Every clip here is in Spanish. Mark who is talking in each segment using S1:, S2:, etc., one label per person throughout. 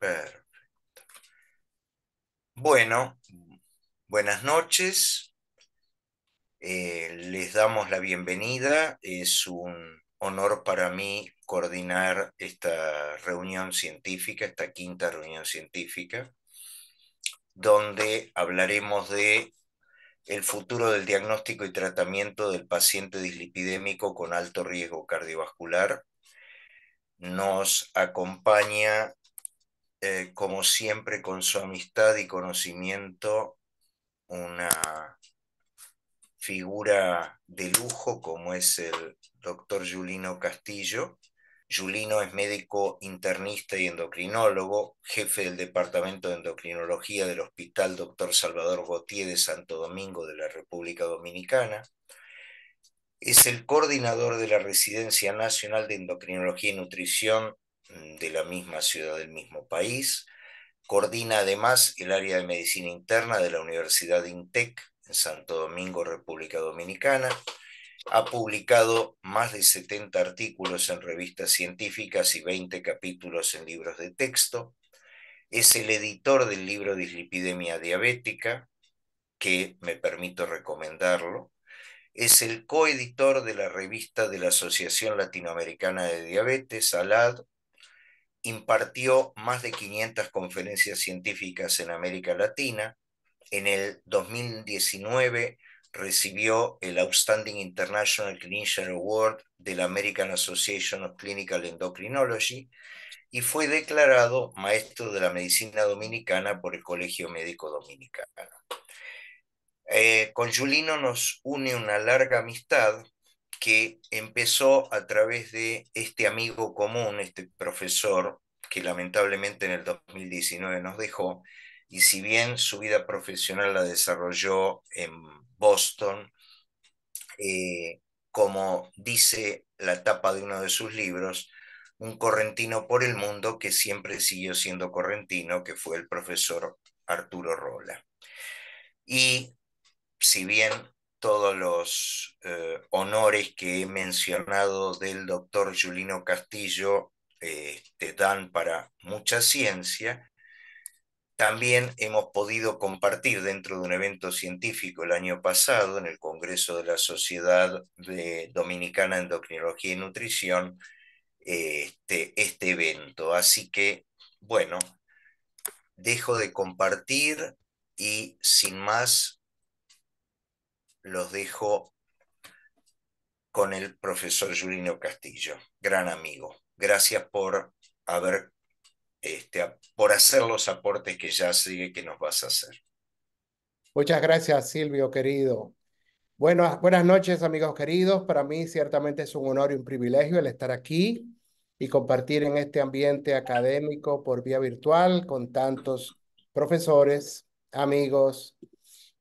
S1: Perfecto. Bueno, buenas noches. Eh, les damos la bienvenida. Es un honor para mí coordinar esta reunión científica, esta quinta reunión científica, donde hablaremos de el futuro del diagnóstico y tratamiento del paciente dislipidémico con alto riesgo cardiovascular. Nos acompaña eh, como siempre, con su amistad y conocimiento, una figura de lujo como es el doctor Julino Castillo. Julino es médico internista y endocrinólogo, jefe del Departamento de Endocrinología del Hospital Dr. Salvador Gautier de Santo Domingo de la República Dominicana. Es el coordinador de la Residencia Nacional de Endocrinología y Nutrición Mm, de la misma ciudad, del mismo país. Coordina además el área de medicina interna de la Universidad INTEC en Santo Domingo, República Dominicana. Ha publicado más de 70 artículos en revistas científicas y 20 capítulos en libros de texto. Es el editor del libro Dislipidemia diabética, que me permito recomendarlo. Es el coeditor de la revista de la Asociación Latinoamericana de Diabetes, ALAD, impartió más de 500 conferencias científicas en América Latina. En el 2019 recibió el Outstanding International Clinician Award de la American Association of Clinical Endocrinology y fue declarado maestro de la medicina dominicana por el Colegio Médico Dominicano. Eh, con Julino nos une una larga amistad que empezó a través de este amigo común, este profesor, que lamentablemente en el 2019 nos dejó, y si bien su vida profesional la desarrolló en Boston, eh, como dice la tapa de uno de sus libros, un correntino por el mundo que siempre siguió siendo correntino, que fue el profesor Arturo Rola. Y si bien todos los eh, honores que he mencionado del doctor Julino Castillo eh, te dan para mucha ciencia, también hemos podido compartir dentro de un evento científico el año pasado en el Congreso de la Sociedad Dominicana de Endocrinología y Nutrición este, este evento. Así que, bueno, dejo de compartir y sin más los dejo con el profesor Julino Castillo, gran amigo. Gracias por haber, este, por hacer los aportes que ya sigue que nos vas a hacer.
S2: Muchas gracias, Silvio, querido. Buenas, buenas noches, amigos queridos. Para mí ciertamente es un honor y un privilegio el estar aquí y compartir en este ambiente académico por vía virtual con tantos profesores, amigos,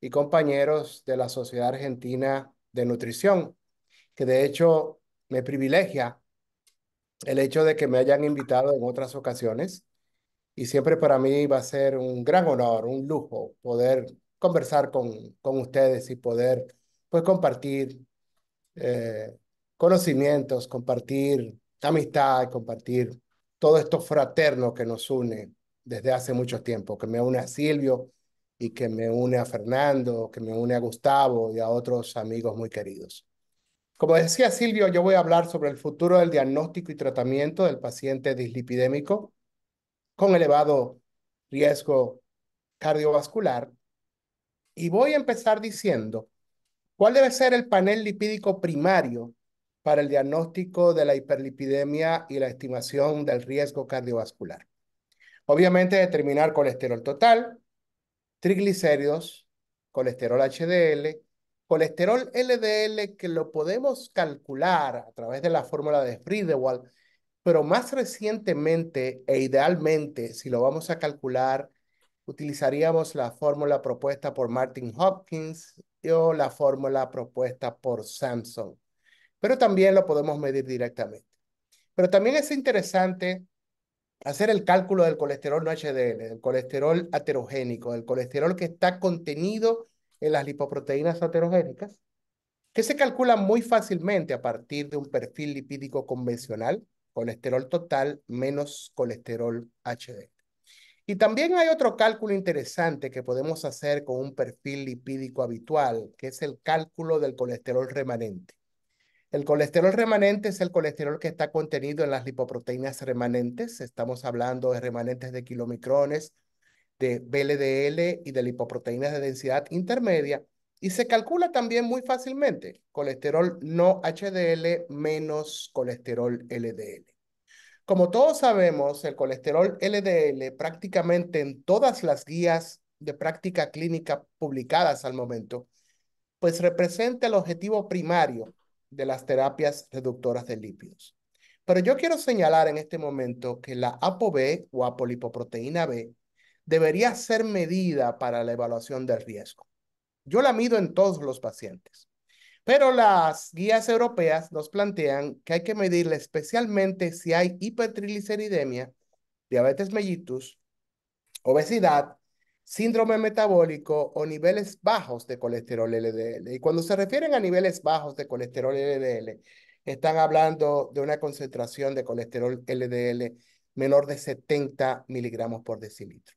S2: y compañeros de la Sociedad Argentina de Nutrición, que de hecho me privilegia el hecho de que me hayan invitado en otras ocasiones y siempre para mí va a ser un gran honor, un lujo poder conversar con, con ustedes y poder pues compartir eh, conocimientos, compartir amistad, compartir todo esto fraterno que nos une desde hace mucho tiempo, que me une a Silvio, y que me une a Fernando, que me une a Gustavo y a otros amigos muy queridos. Como decía Silvio, yo voy a hablar sobre el futuro del diagnóstico y tratamiento del paciente dislipidémico con elevado riesgo cardiovascular y voy a empezar diciendo cuál debe ser el panel lipídico primario para el diagnóstico de la hiperlipidemia y la estimación del riesgo cardiovascular. Obviamente determinar colesterol total, triglicéridos, colesterol HDL, colesterol LDL que lo podemos calcular a través de la fórmula de Friedewald, pero más recientemente e idealmente, si lo vamos a calcular, utilizaríamos la fórmula propuesta por Martin Hopkins o la fórmula propuesta por Samson. Pero también lo podemos medir directamente. Pero también es interesante hacer el cálculo del colesterol no HDL, del colesterol aterogénico, del colesterol que está contenido en las lipoproteínas aterogénicas, que se calcula muy fácilmente a partir de un perfil lipídico convencional, colesterol total menos colesterol HDL. Y también hay otro cálculo interesante que podemos hacer con un perfil lipídico habitual, que es el cálculo del colesterol remanente. El colesterol remanente es el colesterol que está contenido en las lipoproteínas remanentes. Estamos hablando de remanentes de kilomicrones, de BLDL y de lipoproteínas de densidad intermedia. Y se calcula también muy fácilmente colesterol no HDL menos colesterol LDL. Como todos sabemos, el colesterol LDL prácticamente en todas las guías de práctica clínica publicadas al momento, pues representa el objetivo primario de las terapias reductoras de lípidos. Pero yo quiero señalar en este momento que la ApoB o apolipoproteína B debería ser medida para la evaluación del riesgo. Yo la mido en todos los pacientes, pero las guías europeas nos plantean que hay que medirla especialmente si hay hipertrigliceridemia, diabetes mellitus, obesidad síndrome metabólico o niveles bajos de colesterol LDL. Y cuando se refieren a niveles bajos de colesterol LDL, están hablando de una concentración de colesterol LDL menor de 70 miligramos por decilitro.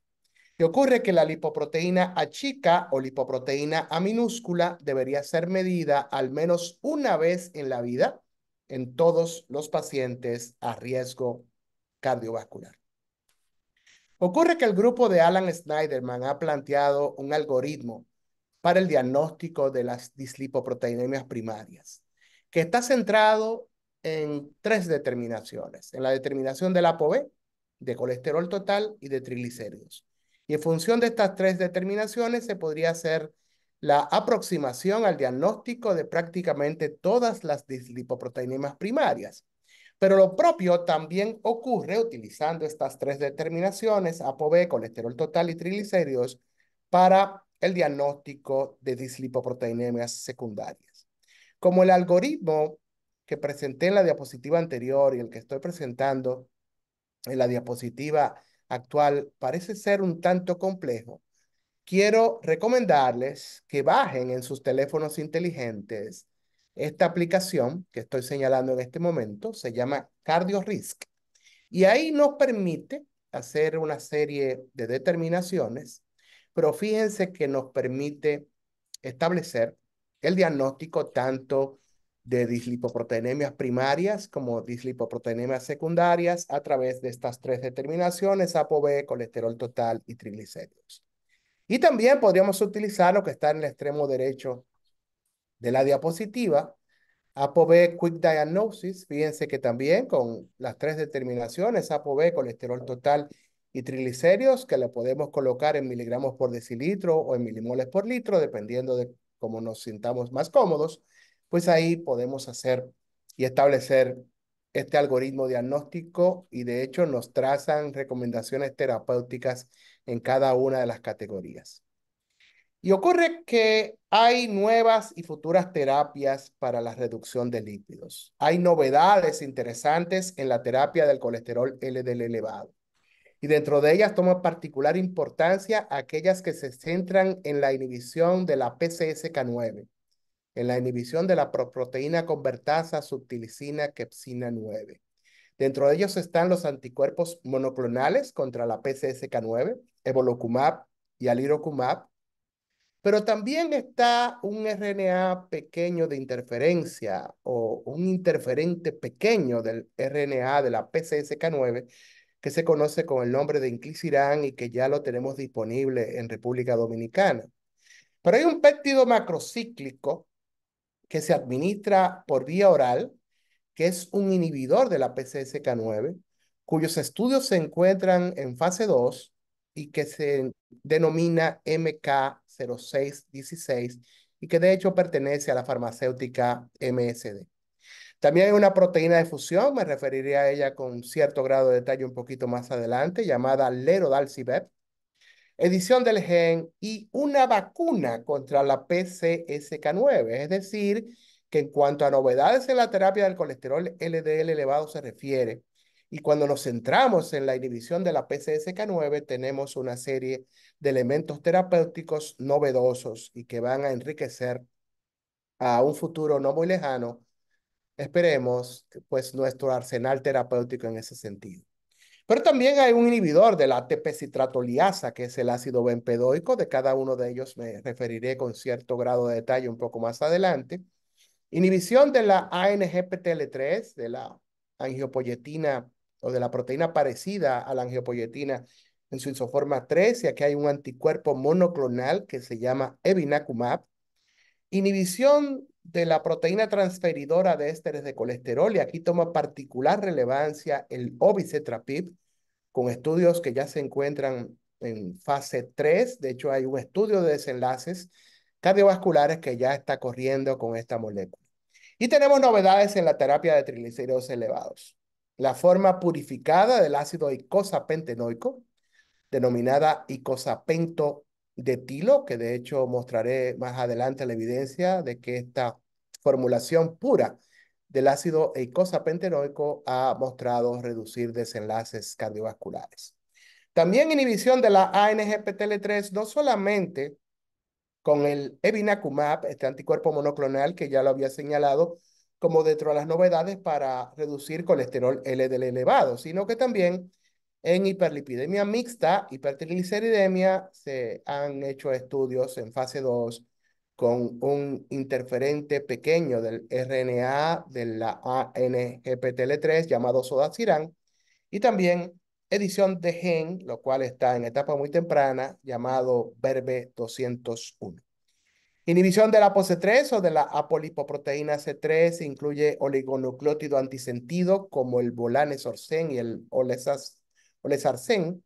S2: Y ocurre que la lipoproteína A chica o lipoproteína A minúscula debería ser medida al menos una vez en la vida en todos los pacientes a riesgo cardiovascular. Ocurre que el grupo de Alan Snyderman ha planteado un algoritmo para el diagnóstico de las dislipoproteinemias primarias, que está centrado en tres determinaciones, en la determinación del ApoB, de colesterol total y de triglicéridos. Y en función de estas tres determinaciones se podría hacer la aproximación al diagnóstico de prácticamente todas las dislipoproteinemias primarias, pero lo propio también ocurre utilizando estas tres determinaciones, ApoB, colesterol total y triglicéridos, para el diagnóstico de dislipoproteinemias secundarias. Como el algoritmo que presenté en la diapositiva anterior y el que estoy presentando en la diapositiva actual parece ser un tanto complejo, quiero recomendarles que bajen en sus teléfonos inteligentes esta aplicación que estoy señalando en este momento se llama CardioRisk y ahí nos permite hacer una serie de determinaciones, pero fíjense que nos permite establecer el diagnóstico tanto de dislipoproteinemias primarias como dislipoproteinemias secundarias a través de estas tres determinaciones, ApoB, colesterol total y triglicéridos. Y también podríamos utilizar lo que está en el extremo derecho de la diapositiva. ApoB Quick Diagnosis, fíjense que también con las tres determinaciones, ApoB, colesterol total y triglicéridos, que le podemos colocar en miligramos por decilitro o en milimoles por litro, dependiendo de cómo nos sintamos más cómodos, pues ahí podemos hacer y establecer este algoritmo diagnóstico y de hecho nos trazan recomendaciones terapéuticas en cada una de las categorías. Y ocurre que hay nuevas y futuras terapias para la reducción de lípidos. Hay novedades interesantes en la terapia del colesterol LDL elevado. Y dentro de ellas toma particular importancia aquellas que se centran en la inhibición de la PCSK9, en la inhibición de la proteína convertasa subtilicina quepsina 9. Dentro de ellos están los anticuerpos monoclonales contra la PCSK9, evolocumab y alirocumab, pero también está un RNA pequeño de interferencia o un interferente pequeño del RNA de la PCSK9 que se conoce con el nombre de inclisiran y que ya lo tenemos disponible en República Dominicana. Pero hay un péptido macrocíclico que se administra por vía oral, que es un inhibidor de la PCSK9, cuyos estudios se encuentran en fase 2 y que se denomina MK0616 y que de hecho pertenece a la farmacéutica MSD. También hay una proteína de fusión, me referiré a ella con cierto grado de detalle un poquito más adelante, llamada Lerodalcibep, edición del gen y una vacuna contra la PCSK9, es decir, que en cuanto a novedades en la terapia del colesterol LDL elevado se refiere, y cuando nos centramos en la inhibición de la PCSK9, tenemos una serie de elementos terapéuticos novedosos y que van a enriquecer a un futuro no muy lejano, esperemos, pues nuestro arsenal terapéutico en ese sentido. Pero también hay un inhibidor de la ATP citratoliasa, que es el ácido benpedoico. De cada uno de ellos me referiré con cierto grado de detalle un poco más adelante. Inhibición de la ANGPTL3, de la angiopoyetina o de la proteína parecida a la angiopoyetina en su isoforma 3, y aquí hay un anticuerpo monoclonal que se llama evinacumab. Inhibición de la proteína transferidora de ésteres de colesterol, y aquí toma particular relevancia el obicetrapib, con estudios que ya se encuentran en fase 3. De hecho, hay un estudio de desenlaces cardiovasculares que ya está corriendo con esta molécula. Y tenemos novedades en la terapia de triglicéridos elevados la forma purificada del ácido icosapentenoico, denominada icosapento detilo, que de hecho mostraré más adelante la evidencia de que esta formulación pura del ácido icosapentenoico ha mostrado reducir desenlaces cardiovasculares. También inhibición de la ANGPTL3, no solamente con el evinacumab, este anticuerpo monoclonal que ya lo había señalado, como dentro de las novedades para reducir colesterol LDL elevado, sino que también en hiperlipidemia mixta, hipertrigliceridemia, se han hecho estudios en fase 2 con un interferente pequeño del RNA de la ANGPTL3 llamado sodacirán y también edición de gen, lo cual está en etapa muy temprana, llamado Verbe 201. Inhibición de la 3 o de la apolipoproteína C3 incluye oligonucleótido antisentido como el volanesorcén y el olesarsen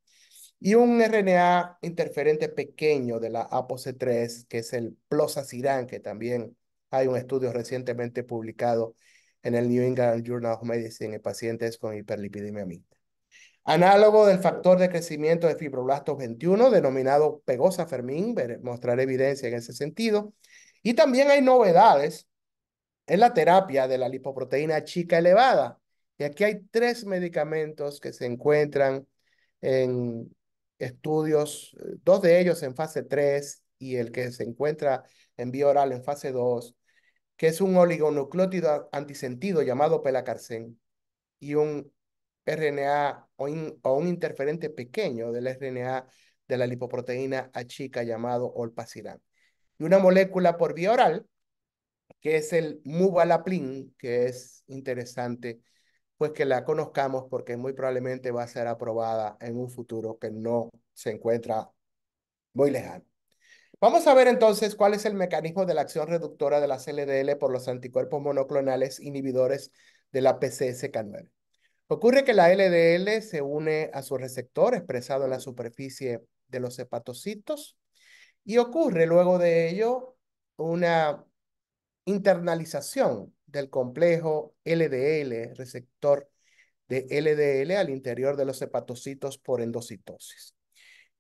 S2: y un RNA interferente pequeño de la APOC3 que es el plosaciran que también hay un estudio recientemente publicado en el New England Journal of Medicine en pacientes con hiperlipidemia mixta. Análogo del factor de crecimiento de fibroblastos 21, denominado Pegosa Fermín, mostrar evidencia en ese sentido. Y también hay novedades en la terapia de la lipoproteína chica elevada. Y aquí hay tres medicamentos que se encuentran en estudios, dos de ellos en fase 3 y el que se encuentra en vía oral en fase 2, que es un oligonucleótido antisentido llamado pelacarcén y un RNA o, un interferente pequeño del RNA de la lipoproteína A llamado olpasiran. Y una molécula por vía oral, que es el muvalaplin, que es interesante, pues que la conozcamos porque muy probablemente va a ser aprobada en un futuro que no se encuentra muy lejano. Vamos a ver entonces cuál es el mecanismo de la acción reductora de la LDL por los anticuerpos monoclonales inhibidores de la PCSK9. Ocurre que la LDL se une a su receptor expresado en la superficie de los hepatocitos y ocurre luego de ello una internalización del complejo LDL, receptor de LDL al interior de los hepatocitos por endocitosis.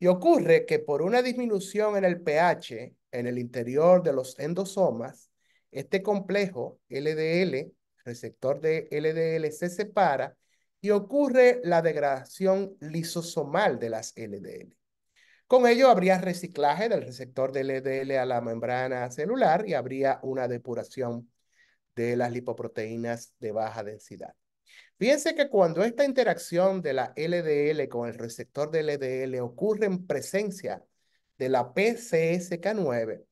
S2: Y ocurre que por una disminución en el pH en el interior de los endosomas, este complejo LDL, receptor de LDL, se separa y ocurre la degradación lisosomal de las LDL. Con ello habría reciclaje del receptor de LDL a la membrana celular y habría una depuración de las lipoproteínas de baja densidad. Fíjense que cuando esta interacción de la LDL con el receptor de LDL ocurre en presencia de la PCSK9,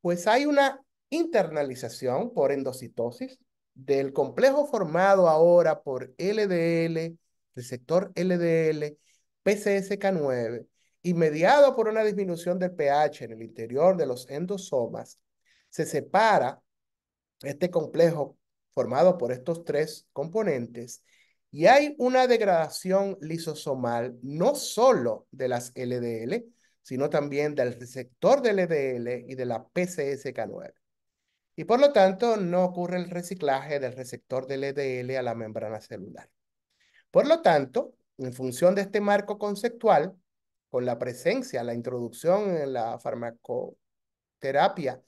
S2: pues hay una internalización por endocitosis del complejo formado ahora por LDL, receptor sector LDL, PCSK9, y mediado por una disminución del pH en el interior de los endosomas, se separa este complejo formado por estos tres componentes y hay una degradación lisosomal no solo de las LDL, sino también del receptor de LDL y de la PCSK9 y por lo tanto no ocurre el reciclaje del receptor del LDL e a la membrana celular. Por lo tanto, en función de este marco conceptual, con la presencia, la introducción en la farmacoterapia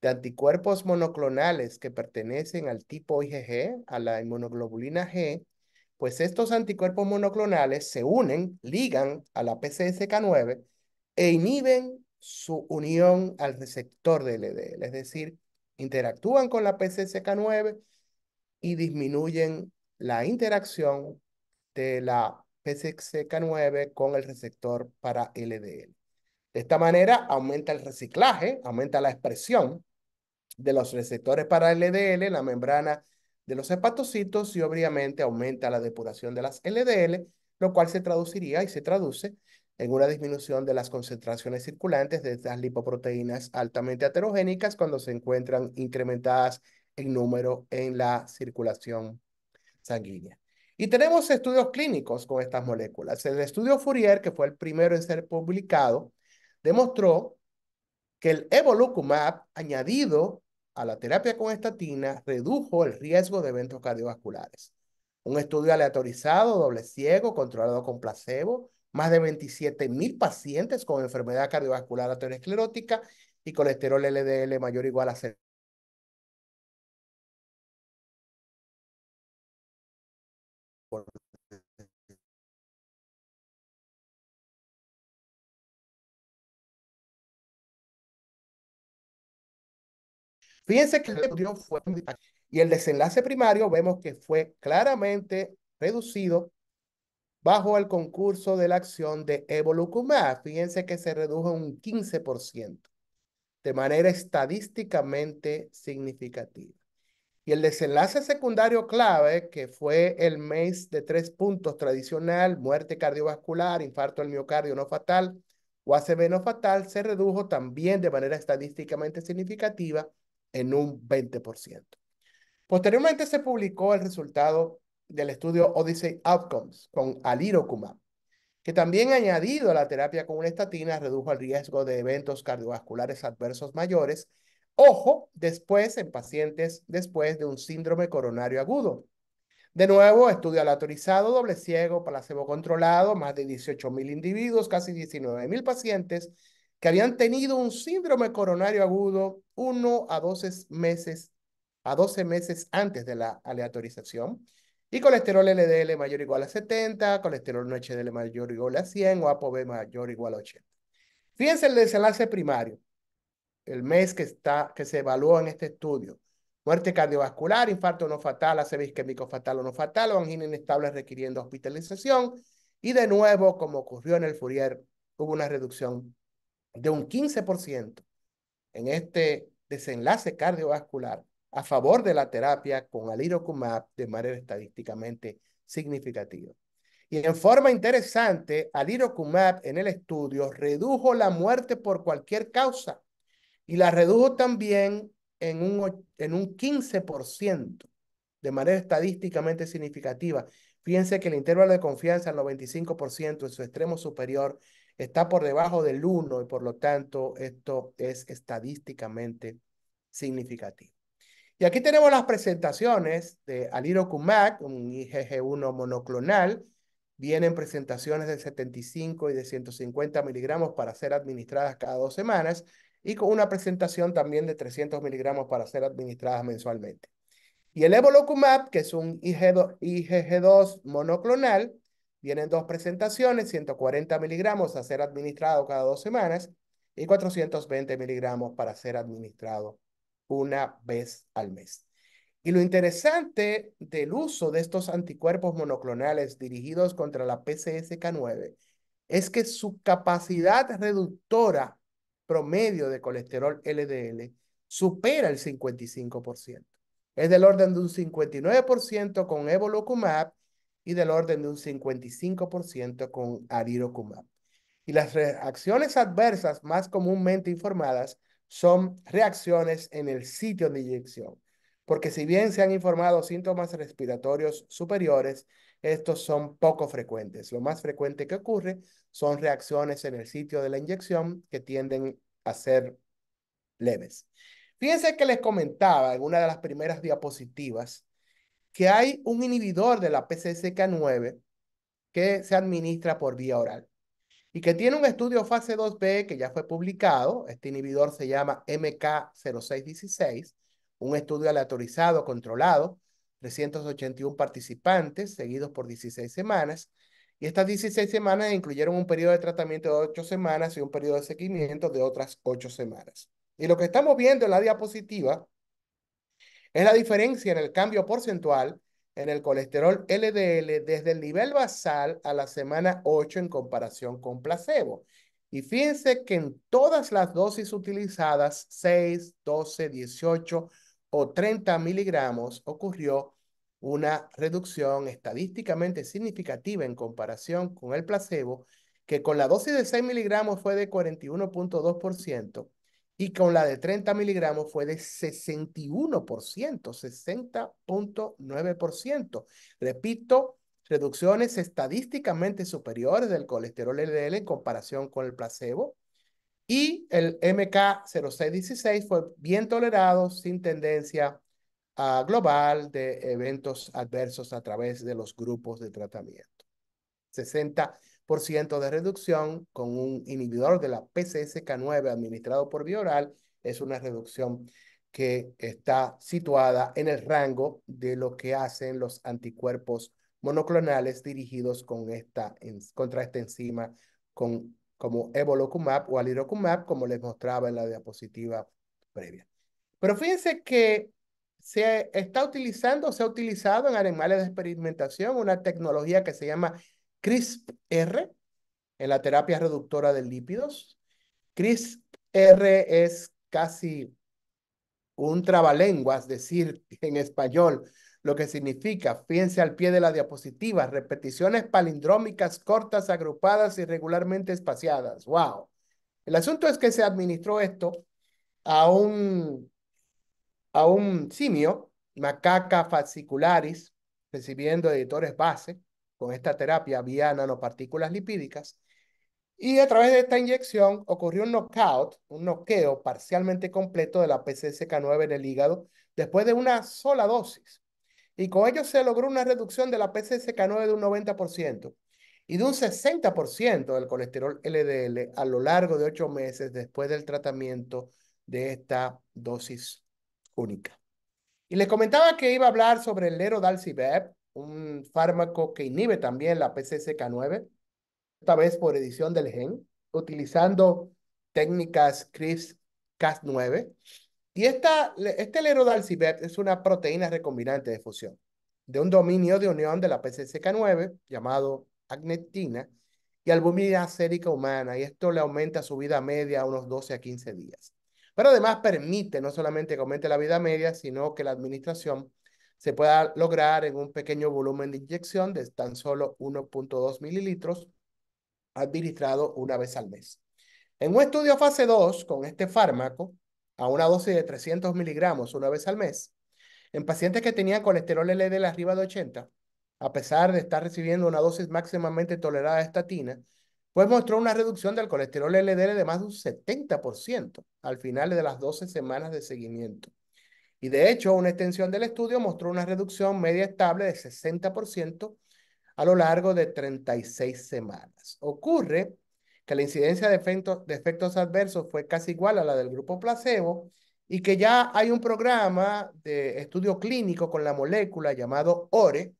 S2: de anticuerpos monoclonales que pertenecen al tipo IgG, a la inmunoglobulina G, pues estos anticuerpos monoclonales se unen, ligan a la PCSK9 e inhiben su unión al receptor del LDL, e es decir, interactúan con la PCSK9 y disminuyen la interacción de la PCSK9 con el receptor para LDL. De esta manera aumenta el reciclaje, aumenta la expresión de los receptores para LDL en la membrana de los hepatocitos y obviamente aumenta la depuración de las LDL, lo cual se traduciría y se traduce en una disminución de las concentraciones circulantes de estas lipoproteínas altamente aterogénicas cuando se encuentran incrementadas en número en la circulación sanguínea. Y tenemos estudios clínicos con estas moléculas. El estudio Fourier, que fue el primero en ser publicado, demostró que el evolucumab añadido a la terapia con estatina redujo el riesgo de eventos cardiovasculares. Un estudio aleatorizado, doble ciego, controlado con placebo, más de 27 mil pacientes con enfermedad cardiovascular aterosclerótica y colesterol LDL mayor o igual a 0. Fíjense que el fue y el desenlace primario vemos que fue claramente reducido bajo el concurso de la acción de Evolucumab. Fíjense que se redujo un 15% de manera estadísticamente significativa. Y el desenlace secundario clave, que fue el mes de tres puntos tradicional, muerte cardiovascular, infarto del miocardio no fatal o ACV no fatal, se redujo también de manera estadísticamente significativa en un 20%. Posteriormente se publicó el resultado del estudio Odyssey Outcomes con alirocumab, que también añadido a la terapia con una estatina redujo el riesgo de eventos cardiovasculares adversos mayores, ojo, después en pacientes después de un síndrome coronario agudo. De nuevo, estudio aleatorizado, doble ciego, placebo controlado, más de 18.000 individuos, casi 19.000 pacientes que habían tenido un síndrome coronario agudo uno a 12 meses, a 12 meses antes de la aleatorización y colesterol LDL mayor o igual a 70, colesterol no HDL mayor o igual a 100 o ApoB mayor o igual a 80. Fíjense el desenlace primario, el mes que, está, que se evaluó en este estudio. Muerte cardiovascular, infarto no fatal, ACV isquémico fatal o no fatal, o angina inestable requiriendo hospitalización. Y de nuevo, como ocurrió en el Fourier, hubo una reducción de un 15% en este desenlace cardiovascular a favor de la terapia con alirocumab de manera estadísticamente significativa. Y en forma interesante, alirocumab en el estudio redujo la muerte por cualquier causa y la redujo también en un, en un 15% de manera estadísticamente significativa. Fíjense que el intervalo de confianza al 95% en su extremo superior está por debajo del 1 y por lo tanto esto es estadísticamente significativo. Y aquí tenemos las presentaciones de alirocumab un IgG1 monoclonal. Vienen presentaciones de 75 y de 150 miligramos para ser administradas cada dos semanas y con una presentación también de 300 miligramos para ser administradas mensualmente. Y el Evolocumab, que es un IgG2 monoclonal, vienen dos presentaciones, 140 miligramos a ser administrado cada dos semanas y 420 miligramos para ser administrado una vez al mes. Y lo interesante del uso de estos anticuerpos monoclonales dirigidos contra la PCSK9 es que su capacidad reductora promedio de colesterol LDL supera el 55%. Es del orden de un 59% con evolocumab y del orden de un 55% con arirocumab. Y las reacciones adversas más comúnmente informadas son reacciones en el sitio de inyección, porque si bien se han informado síntomas respiratorios superiores, estos son poco frecuentes. Lo más frecuente que ocurre son reacciones en el sitio de la inyección que tienden a ser leves. Fíjense que les comentaba en una de las primeras diapositivas que hay un inhibidor de la PCSK9 que se administra por vía oral y que tiene un estudio fase 2B que ya fue publicado. Este inhibidor se llama MK0616, un estudio aleatorizado, controlado, 381 participantes seguidos por 16 semanas. Y estas 16 semanas incluyeron un periodo de tratamiento de 8 semanas y un periodo de seguimiento de otras 8 semanas. Y lo que estamos viendo en la diapositiva es la diferencia en el cambio porcentual en el colesterol LDL desde el nivel basal a la semana 8 en comparación con placebo. Y fíjense que en todas las dosis utilizadas, 6, 12, 18 o 30 miligramos, ocurrió una reducción estadísticamente significativa en comparación con el placebo, que con la dosis de 6 miligramos fue de 41.2% y con la de 30 miligramos fue de 61%, 60.9%. Repito, reducciones estadísticamente superiores del colesterol LDL en comparación con el placebo. Y el MK0616 fue bien tolerado, sin tendencia a ah, global de eventos adversos a través de los grupos de tratamiento. 60 de reducción con un inhibidor de la PCSK9 administrado por vía oral es una reducción que está situada en el rango de lo que hacen los anticuerpos monoclonales dirigidos con esta, contra esta enzima con, como evolocumab o alirocumab, como les mostraba en la diapositiva previa. Pero fíjense que se está utilizando, se ha utilizado en animales de experimentación una tecnología que se llama CRISPR en la terapia reductora de lípidos. CRISPR es casi un trabalenguas decir en español lo que significa, fíjense al pie de la diapositiva, repeticiones palindrómicas cortas, agrupadas y regularmente espaciadas. ¡Wow! El asunto es que se administró esto a un, a un simio, Macaca fascicularis, recibiendo editores base, con esta terapia vía nanopartículas lipídicas. Y a través de esta inyección ocurrió un knockout, un noqueo parcialmente completo de la PCSK9 en el hígado después de una sola dosis. Y con ello se logró una reducción de la PCSK9 de un 90% y de un 60% del colesterol LDL a lo largo de ocho meses después del tratamiento de esta dosis única. Y les comentaba que iba a hablar sobre el Dalsibeb un fármaco que inhibe también la PCSK9, esta vez por edición del gen, utilizando técnicas CRISPR-Cas9. Y esta, este lerodalcibep es una proteína recombinante de fusión de un dominio de unión de la PCSK9 llamado agnetina, y albúmina acérica humana, y esto le aumenta su vida media a unos 12 a 15 días. Pero además permite no solamente que aumente la vida media, sino que la administración se pueda lograr en un pequeño volumen de inyección de tan solo 1.2 mililitros administrado una vez al mes. En un estudio fase 2 con este fármaco, a una dosis de 300 miligramos una vez al mes, en pacientes que tenían colesterol LDL arriba de 80, a pesar de estar recibiendo una dosis máximamente tolerada de estatina, pues mostró una reducción del colesterol LDL de más de un 70% al final de las 12 semanas de seguimiento. Y de hecho, una extensión del estudio mostró una reducción media estable de 60% a lo largo de 36 semanas. Ocurre que la incidencia de efectos, adversos fue casi igual a la del grupo placebo y que ya hay un programa de estudio clínico con la molécula llamado ORE,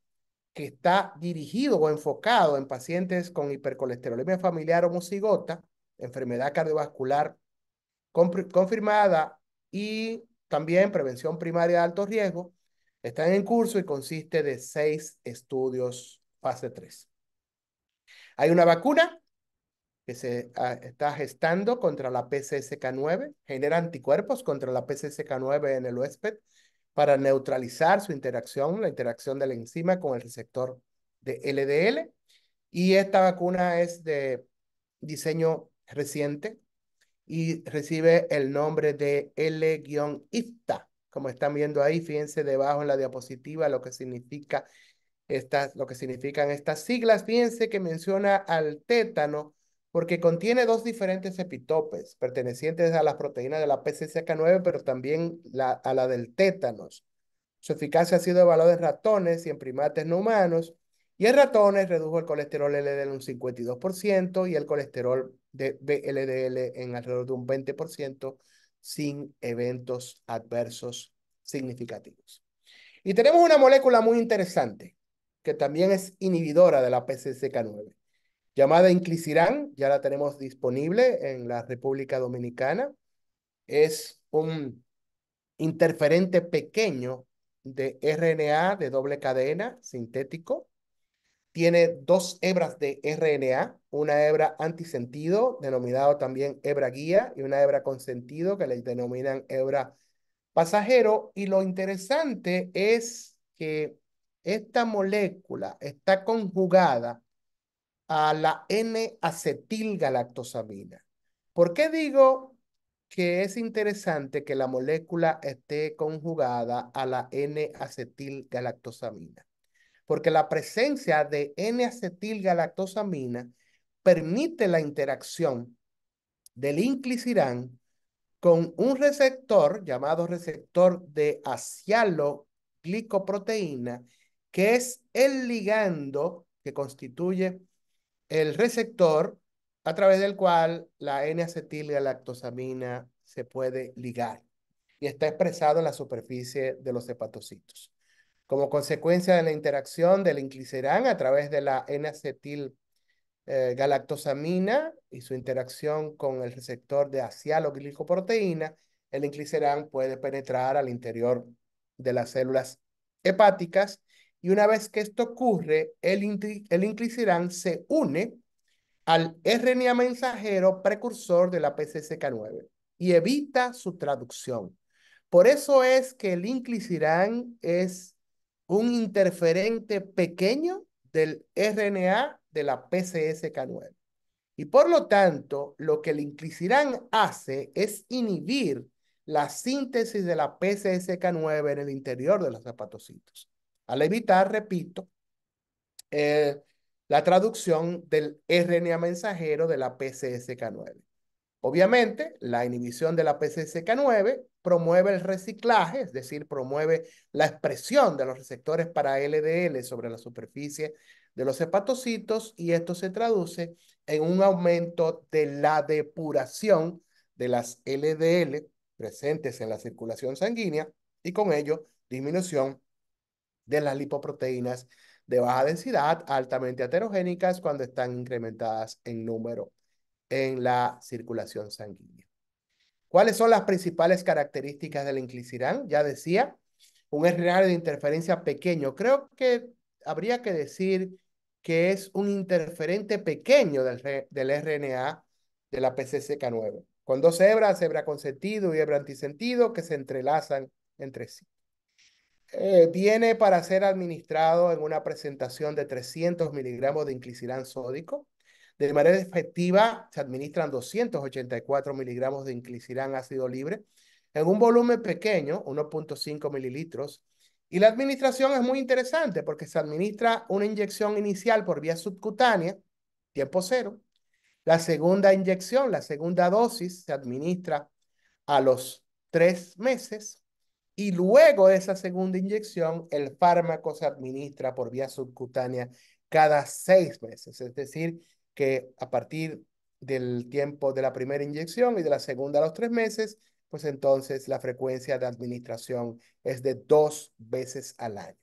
S2: que está dirigido o enfocado en pacientes con hipercolesterolemia familiar o homocigota, enfermedad cardiovascular confirmada y también prevención primaria de alto riesgo, están en curso y consiste de seis estudios fase 3. Hay una vacuna que se ah, está gestando contra la PCSK9, genera anticuerpos contra la PCSK9 en el huésped para neutralizar su interacción, la interacción de la enzima con el receptor de LDL. Y esta vacuna es de diseño reciente, y recibe el nombre de L-Ifta. Como están viendo ahí, fíjense debajo en la diapositiva lo que significa estas, lo que significan estas siglas. Fíjense que menciona al tétano porque contiene dos diferentes epitopes pertenecientes a las proteínas de la pcck 9 pero también a la del tétanos. Su eficacia ha sido evaluada en ratones y en primates no humanos y en ratones redujo el colesterol LDL en un 52% y el colesterol de BLDL en alrededor de un 20% sin eventos adversos significativos. Y tenemos una molécula muy interesante que también es inhibidora de la PCSK9, llamada inclisiran, ya la tenemos disponible en la República Dominicana. Es un interferente pequeño de RNA de doble cadena sintético tiene dos hebras de RNA, una hebra antisentido, denominado también hebra guía, y una hebra con sentido, que le denominan hebra pasajero. Y lo interesante es que esta molécula está conjugada a la N-acetilgalactosamina. ¿Por qué digo que es interesante que la molécula esté conjugada a la N-acetilgalactosamina? porque la presencia de N-acetilgalactosamina permite la interacción del inclisirán con un receptor llamado receptor de acialo-glicoproteína, que es el ligando que constituye el receptor a través del cual la N-acetilgalactosamina se puede ligar y está expresado en la superficie de los hepatocitos como consecuencia de la interacción del Inclisiran a través de la N-acetil eh, galactosamina y su interacción con el receptor de glicoproteína, el Inclisiran puede penetrar al interior de las células hepáticas y una vez que esto ocurre, el, el se une al RNA mensajero precursor de la PCSK9 y evita su traducción. Por eso es que el Inclisiran es un interferente pequeño del RNA de la PCSK9. Y por lo tanto, lo que el inclisirán hace es inhibir la síntesis de la PCSK9 en el interior de los zapatocitos Al evitar, repito, eh, la traducción del RNA mensajero de la PCSK9. Obviamente, la inhibición de la PCSK9 promueve el reciclaje, es decir, promueve la expresión de los receptores para LDL sobre la superficie de los hepatocitos y esto se traduce en un aumento de la depuración de las LDL presentes en la circulación sanguínea y con ello disminución de las lipoproteínas de baja densidad altamente heterogénicas cuando están incrementadas en número en la circulación sanguínea. ¿Cuáles son las principales características del inclisirán? Ya decía, un RNA de interferencia pequeño. Creo que habría que decir que es un interferente pequeño del, RNA de la pcck 9 con dos hebras, hebra consentido y hebra antisentido, que se entrelazan entre sí. Eh, viene para ser administrado en una presentación de 300 miligramos de inclisirán sódico, de manera efectiva, se administran 284 miligramos de inclicirán ácido libre en un volumen pequeño, 1.5 mililitros. Y la administración es muy interesante porque se administra una inyección inicial por vía subcutánea, tiempo cero. La segunda inyección, la segunda dosis, se administra a los tres meses. Y luego de esa segunda inyección, el fármaco se administra por vía subcutánea cada seis meses. Es decir, que a partir del tiempo de la primera inyección y de la segunda a los tres meses, pues entonces la frecuencia de administración es de dos veces al año.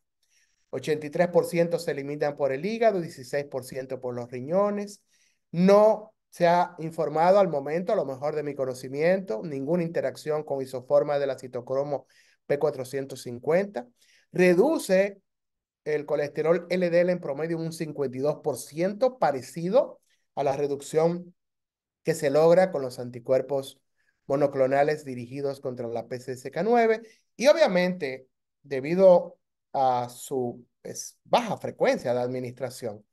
S2: 83% se eliminan por el hígado, 16% por los riñones. No se ha informado al momento, a lo mejor de mi conocimiento, ninguna interacción con isoforma de la citocromo P450. Reduce el colesterol LDL en promedio un 52%, parecido a la reducción que se logra con los anticuerpos monoclonales dirigidos contra la PCSK9 y obviamente debido a su pues, baja frecuencia de administración,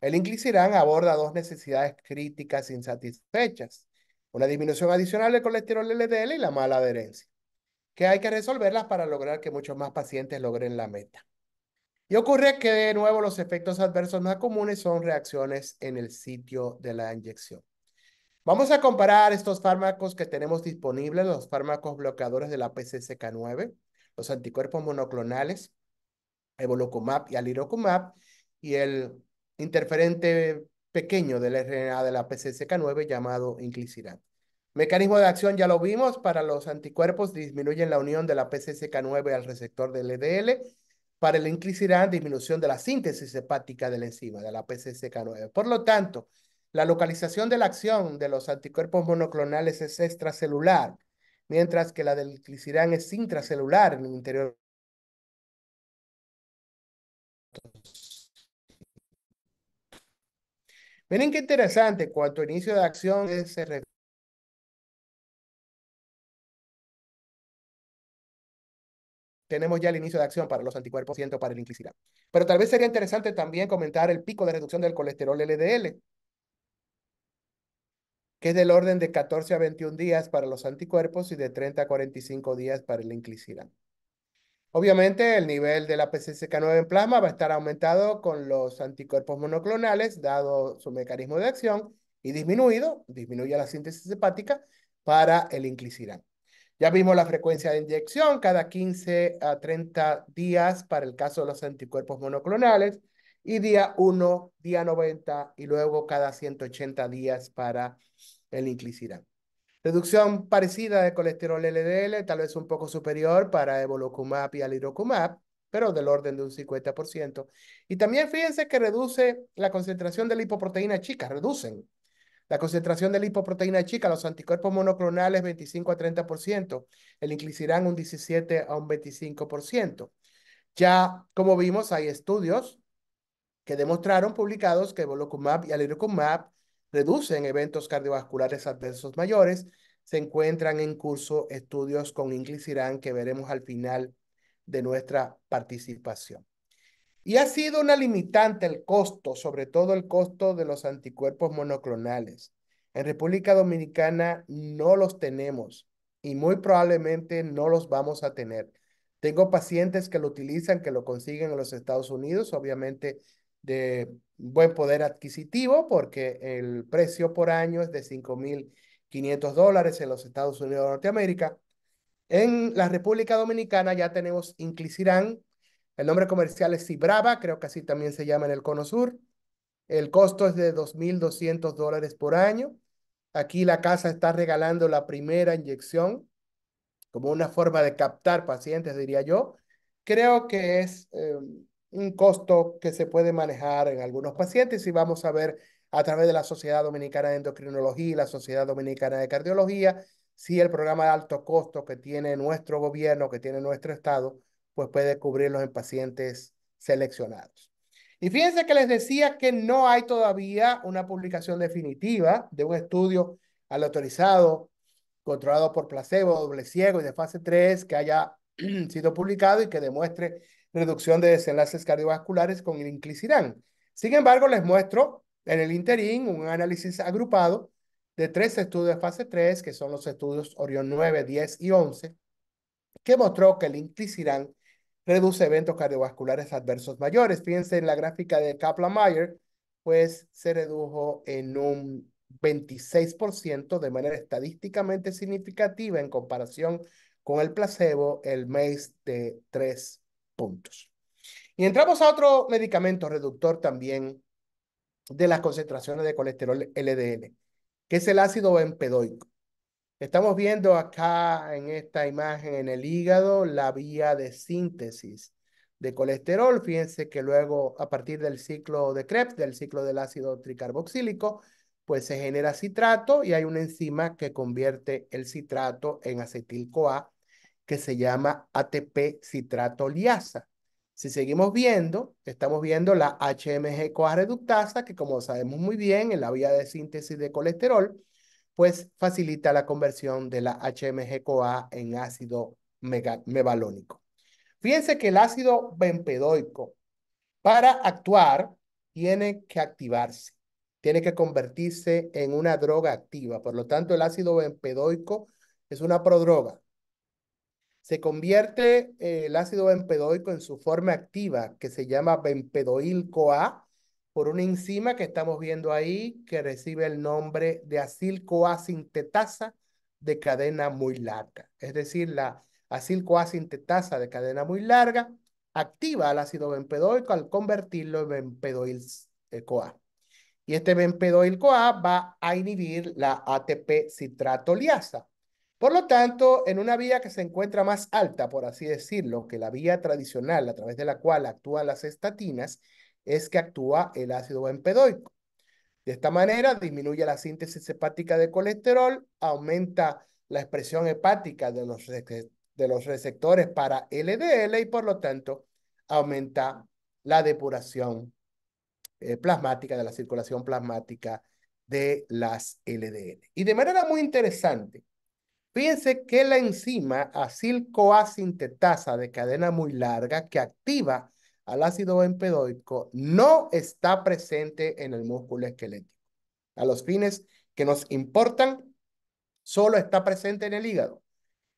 S2: el inclisiran aborda dos necesidades críticas insatisfechas, una disminución adicional del colesterol LDL y la mala adherencia, que hay que resolverlas para lograr que muchos más pacientes logren la meta. Y ocurre que de nuevo los efectos adversos más comunes son reacciones en el sitio de la inyección. Vamos a comparar estos fármacos que tenemos disponibles, los fármacos bloqueadores de la PCSK9, los anticuerpos monoclonales, evolocumab y alirocumab, y el interferente pequeño del RNA de la PCSK9 llamado inclisiran. Mecanismo de acción ya lo vimos, para los anticuerpos disminuyen la unión de la PCSK9 al receptor del LDL e para el inquisirán disminución de la síntesis hepática de la enzima, de la PCSK9. Por lo tanto, la localización de la acción de los anticuerpos monoclonales es extracelular, mientras que la del inclisirán es intracelular en el interior. Miren qué interesante, cuanto inicio de acción es... Eh, tenemos ya el inicio de acción para los anticuerpos y para el inclisiran. Pero tal vez sería interesante también comentar el pico de reducción del colesterol LDL, que es del orden de 14 a 21 días para los anticuerpos y de 30 a 45 días para el Inclisirán. Obviamente, el nivel de la PCSK9 en plasma va a estar aumentado con los anticuerpos monoclonales, dado su mecanismo de acción, y disminuido, disminuye la síntesis hepática para el Inclisirán. Ya vimos la frecuencia de inyección cada 15 a 30 días para el caso de los anticuerpos monoclonales y día 1, día 90 y luego cada 180 días para el inclisiran. Reducción parecida de colesterol LDL, tal vez un poco superior para evolocumab y alirocumab, pero del orden de un 50%. Y también fíjense que reduce la concentración de lipoproteína chica, reducen la concentración de la lipoproteína chica, los anticuerpos monoclonales 25 a 30%, el inglicirán un 17 a un 25%. Ya, como vimos, hay estudios que demostraron publicados que volocumab y alirocumab reducen eventos cardiovasculares adversos mayores. Se encuentran en curso estudios con inclisirán que veremos al final de nuestra participación. Y ha sido una limitante el costo, sobre todo el costo de los anticuerpos monoclonales. En República Dominicana no los tenemos y muy probablemente no los vamos a tener. Tengo pacientes que lo utilizan, que lo consiguen en los Estados Unidos, obviamente de buen poder adquisitivo, porque el precio por año es de 5.500 dólares en los Estados Unidos de Norteamérica. En la República Dominicana ya tenemos inclisiran el nombre comercial es Cibrava, creo que así también se llama en el Cono Sur. El costo es de 2.200 dólares por año. Aquí la casa está regalando la primera inyección como una forma de captar pacientes, diría yo. Creo que es em, un costo que se puede manejar en algunos pacientes y vamos a ver a través de la Sociedad Dominicana de Endocrinología y la Sociedad Dominicana de Cardiología si el programa de alto costo que tiene nuestro gobierno, que tiene nuestro Estado, pues puede cubrirlos en pacientes seleccionados. Y fíjense que les decía que no hay todavía una publicación definitiva de un estudio al autorizado controlado por placebo, doble ciego y de fase 3 que haya sido publicado y que demuestre reducción de desenlaces cardiovasculares con el inclisirán Sin embargo, les muestro en el interín un análisis agrupado de tres estudios de fase 3, que son los estudios Orion 9, 10 y 11, que mostró que el inclisirán reduce eventos cardiovasculares adversos mayores. Fíjense en la gráfica de Kaplan-Meier, pues se redujo en un 26% de manera estadísticamente significativa en comparación con el placebo, el mes de 3 puntos. Y entramos a otro medicamento reductor también de las concentraciones de colesterol LDL, que es el ácido empedoico. Estamos viendo acá en esta imagen en el hígado la vía de síntesis de colesterol. Fíjense que luego a partir del ciclo de Krebs, del ciclo del ácido tricarboxílico, pues se genera citrato y hay una enzima que convierte el citrato en acetil-CoA que se llama ATP citrato-liasa. Si seguimos viendo, estamos viendo la HMG-CoA reductasa que como sabemos muy bien en la vía de síntesis de colesterol pues facilita la conversión de la HMG-CoA en ácido mevalónico. Fíjense que el ácido bempedoico para actuar tiene que activarse, tiene que convertirse en una droga activa. Por lo tanto, el ácido bempedoico es una prodroga. Se convierte eh, el ácido bempedoico en su forma activa, que se llama bempedoil-CoA, por una enzima que estamos viendo ahí que recibe el nombre de acil de cadena muy larga. Es decir, la acil de cadena muy larga activa al ácido benpedoico al convertirlo en bempedoil eh, coa Y este bempedoil coa va a inhibir la ATP citratoliasa. Por lo tanto, en una vía que se encuentra más alta, por así decirlo, que la vía tradicional a través de la cual actúan las estatinas, es que actúa el ácido empedoico. De esta manera disminuye la síntesis hepática de colesterol, aumenta la expresión hepática de los, de los receptores para LDL y por lo tanto aumenta la depuración eh, plasmática de la circulación plasmática de las LDL. Y de manera muy interesante, piense que la enzima acil sintetasa de cadena muy larga que activa al ácido empedoico no está presente en el músculo esquelético. A los fines que nos importan, solo está presente en el hígado.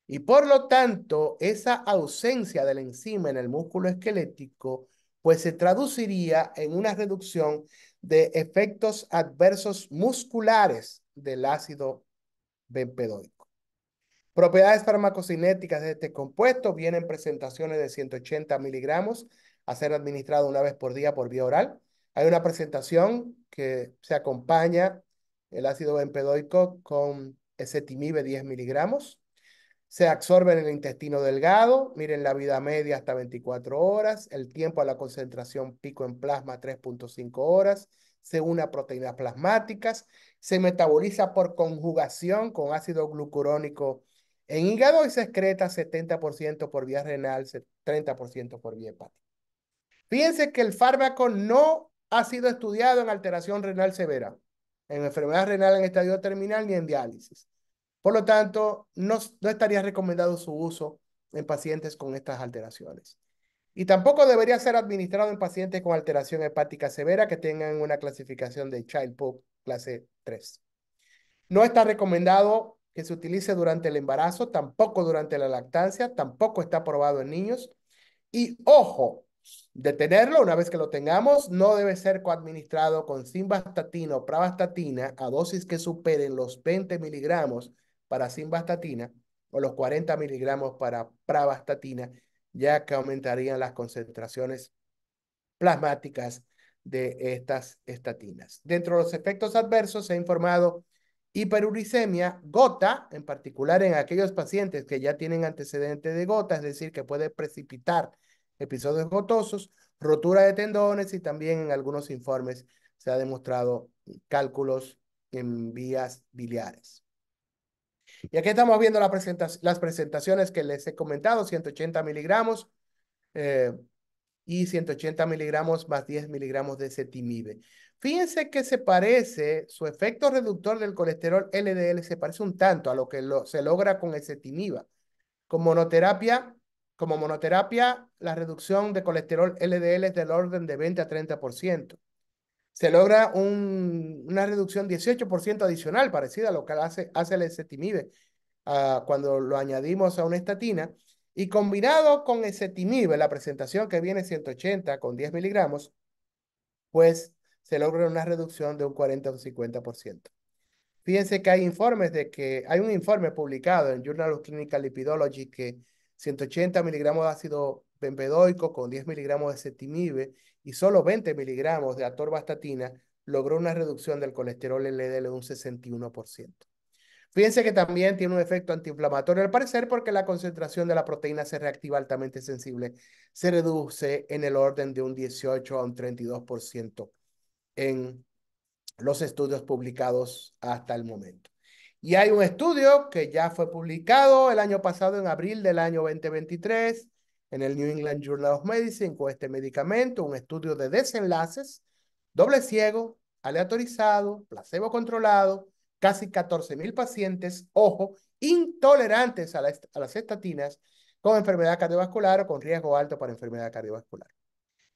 S2: Y por lo tanto, esa ausencia de la enzima en el músculo esquelético, pues se traduciría en una reducción de efectos adversos musculares del ácido bempedoico. Propiedades farmacocinéticas de este compuesto vienen presentaciones de 180 miligramos a ser administrado una vez por día por vía oral. Hay una presentación que se acompaña el ácido benpedoico con cetimibe 10 miligramos. Se absorbe en el intestino delgado. Miren la vida media hasta 24 horas. El tiempo a la concentración pico en plasma 3.5 horas. Se une a proteínas plasmáticas. Se metaboliza por conjugación con ácido glucurónico en hígado y se excreta 70% por vía renal, 30% por vía hepática. Fíjense que el fármaco no ha sido estudiado en alteración renal severa, en enfermedad renal en estadio terminal ni en diálisis. Por lo tanto, no, no estaría recomendado su uso en pacientes con estas alteraciones. Y tampoco debería ser administrado en pacientes con alteración hepática severa que tengan una clasificación de Child pugh clase 3. No está recomendado que se utilice durante el embarazo, tampoco durante la lactancia, tampoco está aprobado en niños. Y ojo, Detenerlo una vez que lo tengamos no debe ser coadministrado con simvastatina o pravastatina a dosis que superen los 20 miligramos para simvastatina o los 40 miligramos para pravastatina, ya que aumentarían las concentraciones plasmáticas de estas estatinas. Dentro de los efectos adversos se ha informado hiperuricemia, gota, en particular en aquellos pacientes que ya tienen antecedentes de gota, es decir, que puede precipitar episodios gotosos, rotura de tendones y también en algunos informes se ha demostrado cálculos en vías biliares. Y aquí estamos viendo las presentaciones que les he comentado, 180 miligramos eh, y 180 miligramos más 10 miligramos de cetimibe. Fíjense que se parece, su efecto reductor del colesterol LDL se parece un tanto a lo que se logra con el Con monoterapia como monoterapia, la reducción de colesterol LDL es del orden de 20 a 30%. Se logra una reducción 18% adicional, parecida a lo que hace, hace el ezetimibe ah, cuando lo añadimos a una estatina. Y combinado con ezetimibe, la presentación que viene 180 con 10 miligramos, pues se logra una reducción de un 40 o 50%. Fíjense que hay informes de que, hay un informe publicado en Journal of Clinical Lipidology que 180 miligramos de ácido bempedoico con 10 miligramos de cetimibe y solo 20 miligramos de atorvastatina logró una reducción del colesterol LDL de un 61%. Fíjense que también tiene un efecto antiinflamatorio, al parecer porque la concentración de la proteína c reactiva altamente sensible se reduce en el orden de un 18 a un 32% en los estudios publicados hasta el momento. Y hay un estudio que ya fue publicado el año pasado, en abril del año 2023, en el New England Journal of Medicine con este medicamento, un estudio de desenlaces, doble ciego, aleatorizado, placebo controlado, casi 14.000 mil pacientes, ojo, intolerantes a, a las estatinas con enfermedad cardiovascular o con riesgo alto para enfermedad cardiovascular.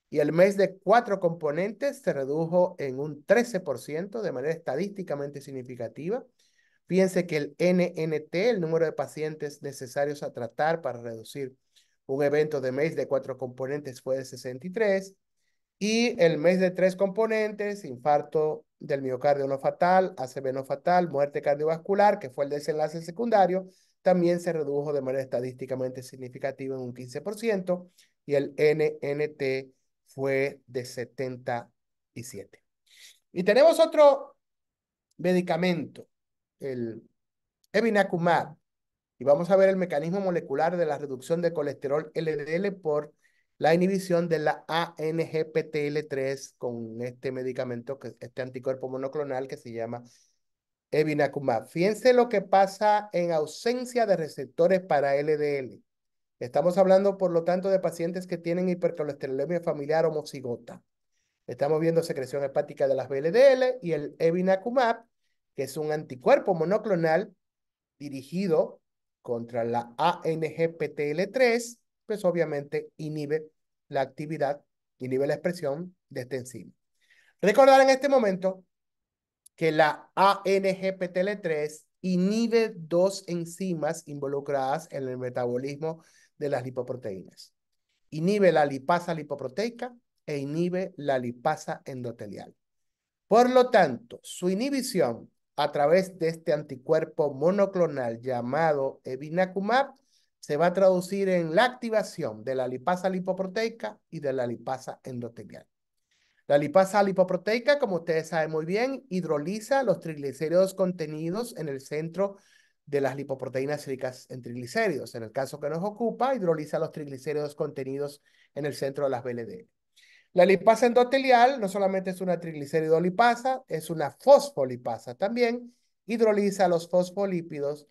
S2: Y el mes de cuatro componentes se redujo en un 13% de manera estadísticamente significativa Fíjense que el NNT, el número de pacientes necesarios a tratar para reducir un evento de MEIS de cuatro componentes fue de 63 y el MEIS de tres componentes, infarto del miocardio no fatal, ACV no fatal, muerte cardiovascular, que fue el desenlace secundario, también se redujo de manera estadísticamente significativa en un 15% y el NNT fue de 77. Y tenemos otro medicamento el evinacumab, y vamos a ver el mecanismo molecular de la reducción de colesterol LDL por la inhibición de la ANGPTL3 con este medicamento, que, este anticuerpo monoclonal que se llama evinacumab. Fíjense lo que pasa en ausencia de receptores para LDL. Estamos hablando, por lo tanto, de pacientes que tienen hipercolesterolemia familiar homocigota. Estamos viendo secreción hepática de las BLDL y el evinacumab que es un anticuerpo monoclonal dirigido contra la ANGPTL3, pues obviamente inhibe la actividad, inhibe la expresión de esta enzima. Recordar en este momento que la ANGPTL3 inhibe dos enzimas involucradas en el metabolismo de las lipoproteínas. Inhibe la lipasa lipoproteica e inhibe la lipasa endotelial. Por lo tanto, su inhibición a través de este anticuerpo monoclonal llamado evinacumab se va a traducir en la activación de la lipasa lipoproteica y de la lipasa endotelial. La lipasa lipoproteica, como ustedes saben muy bien, hidroliza los triglicéridos contenidos en el centro de las lipoproteínas ricas en triglicéridos. En el caso que nos ocupa, hidroliza los triglicéridos contenidos en el centro de las BLDL. La lipasa endotelial no solamente es una triglicérido lipasa, es una fosfolipasa también. Hidroliza los fosfolípidos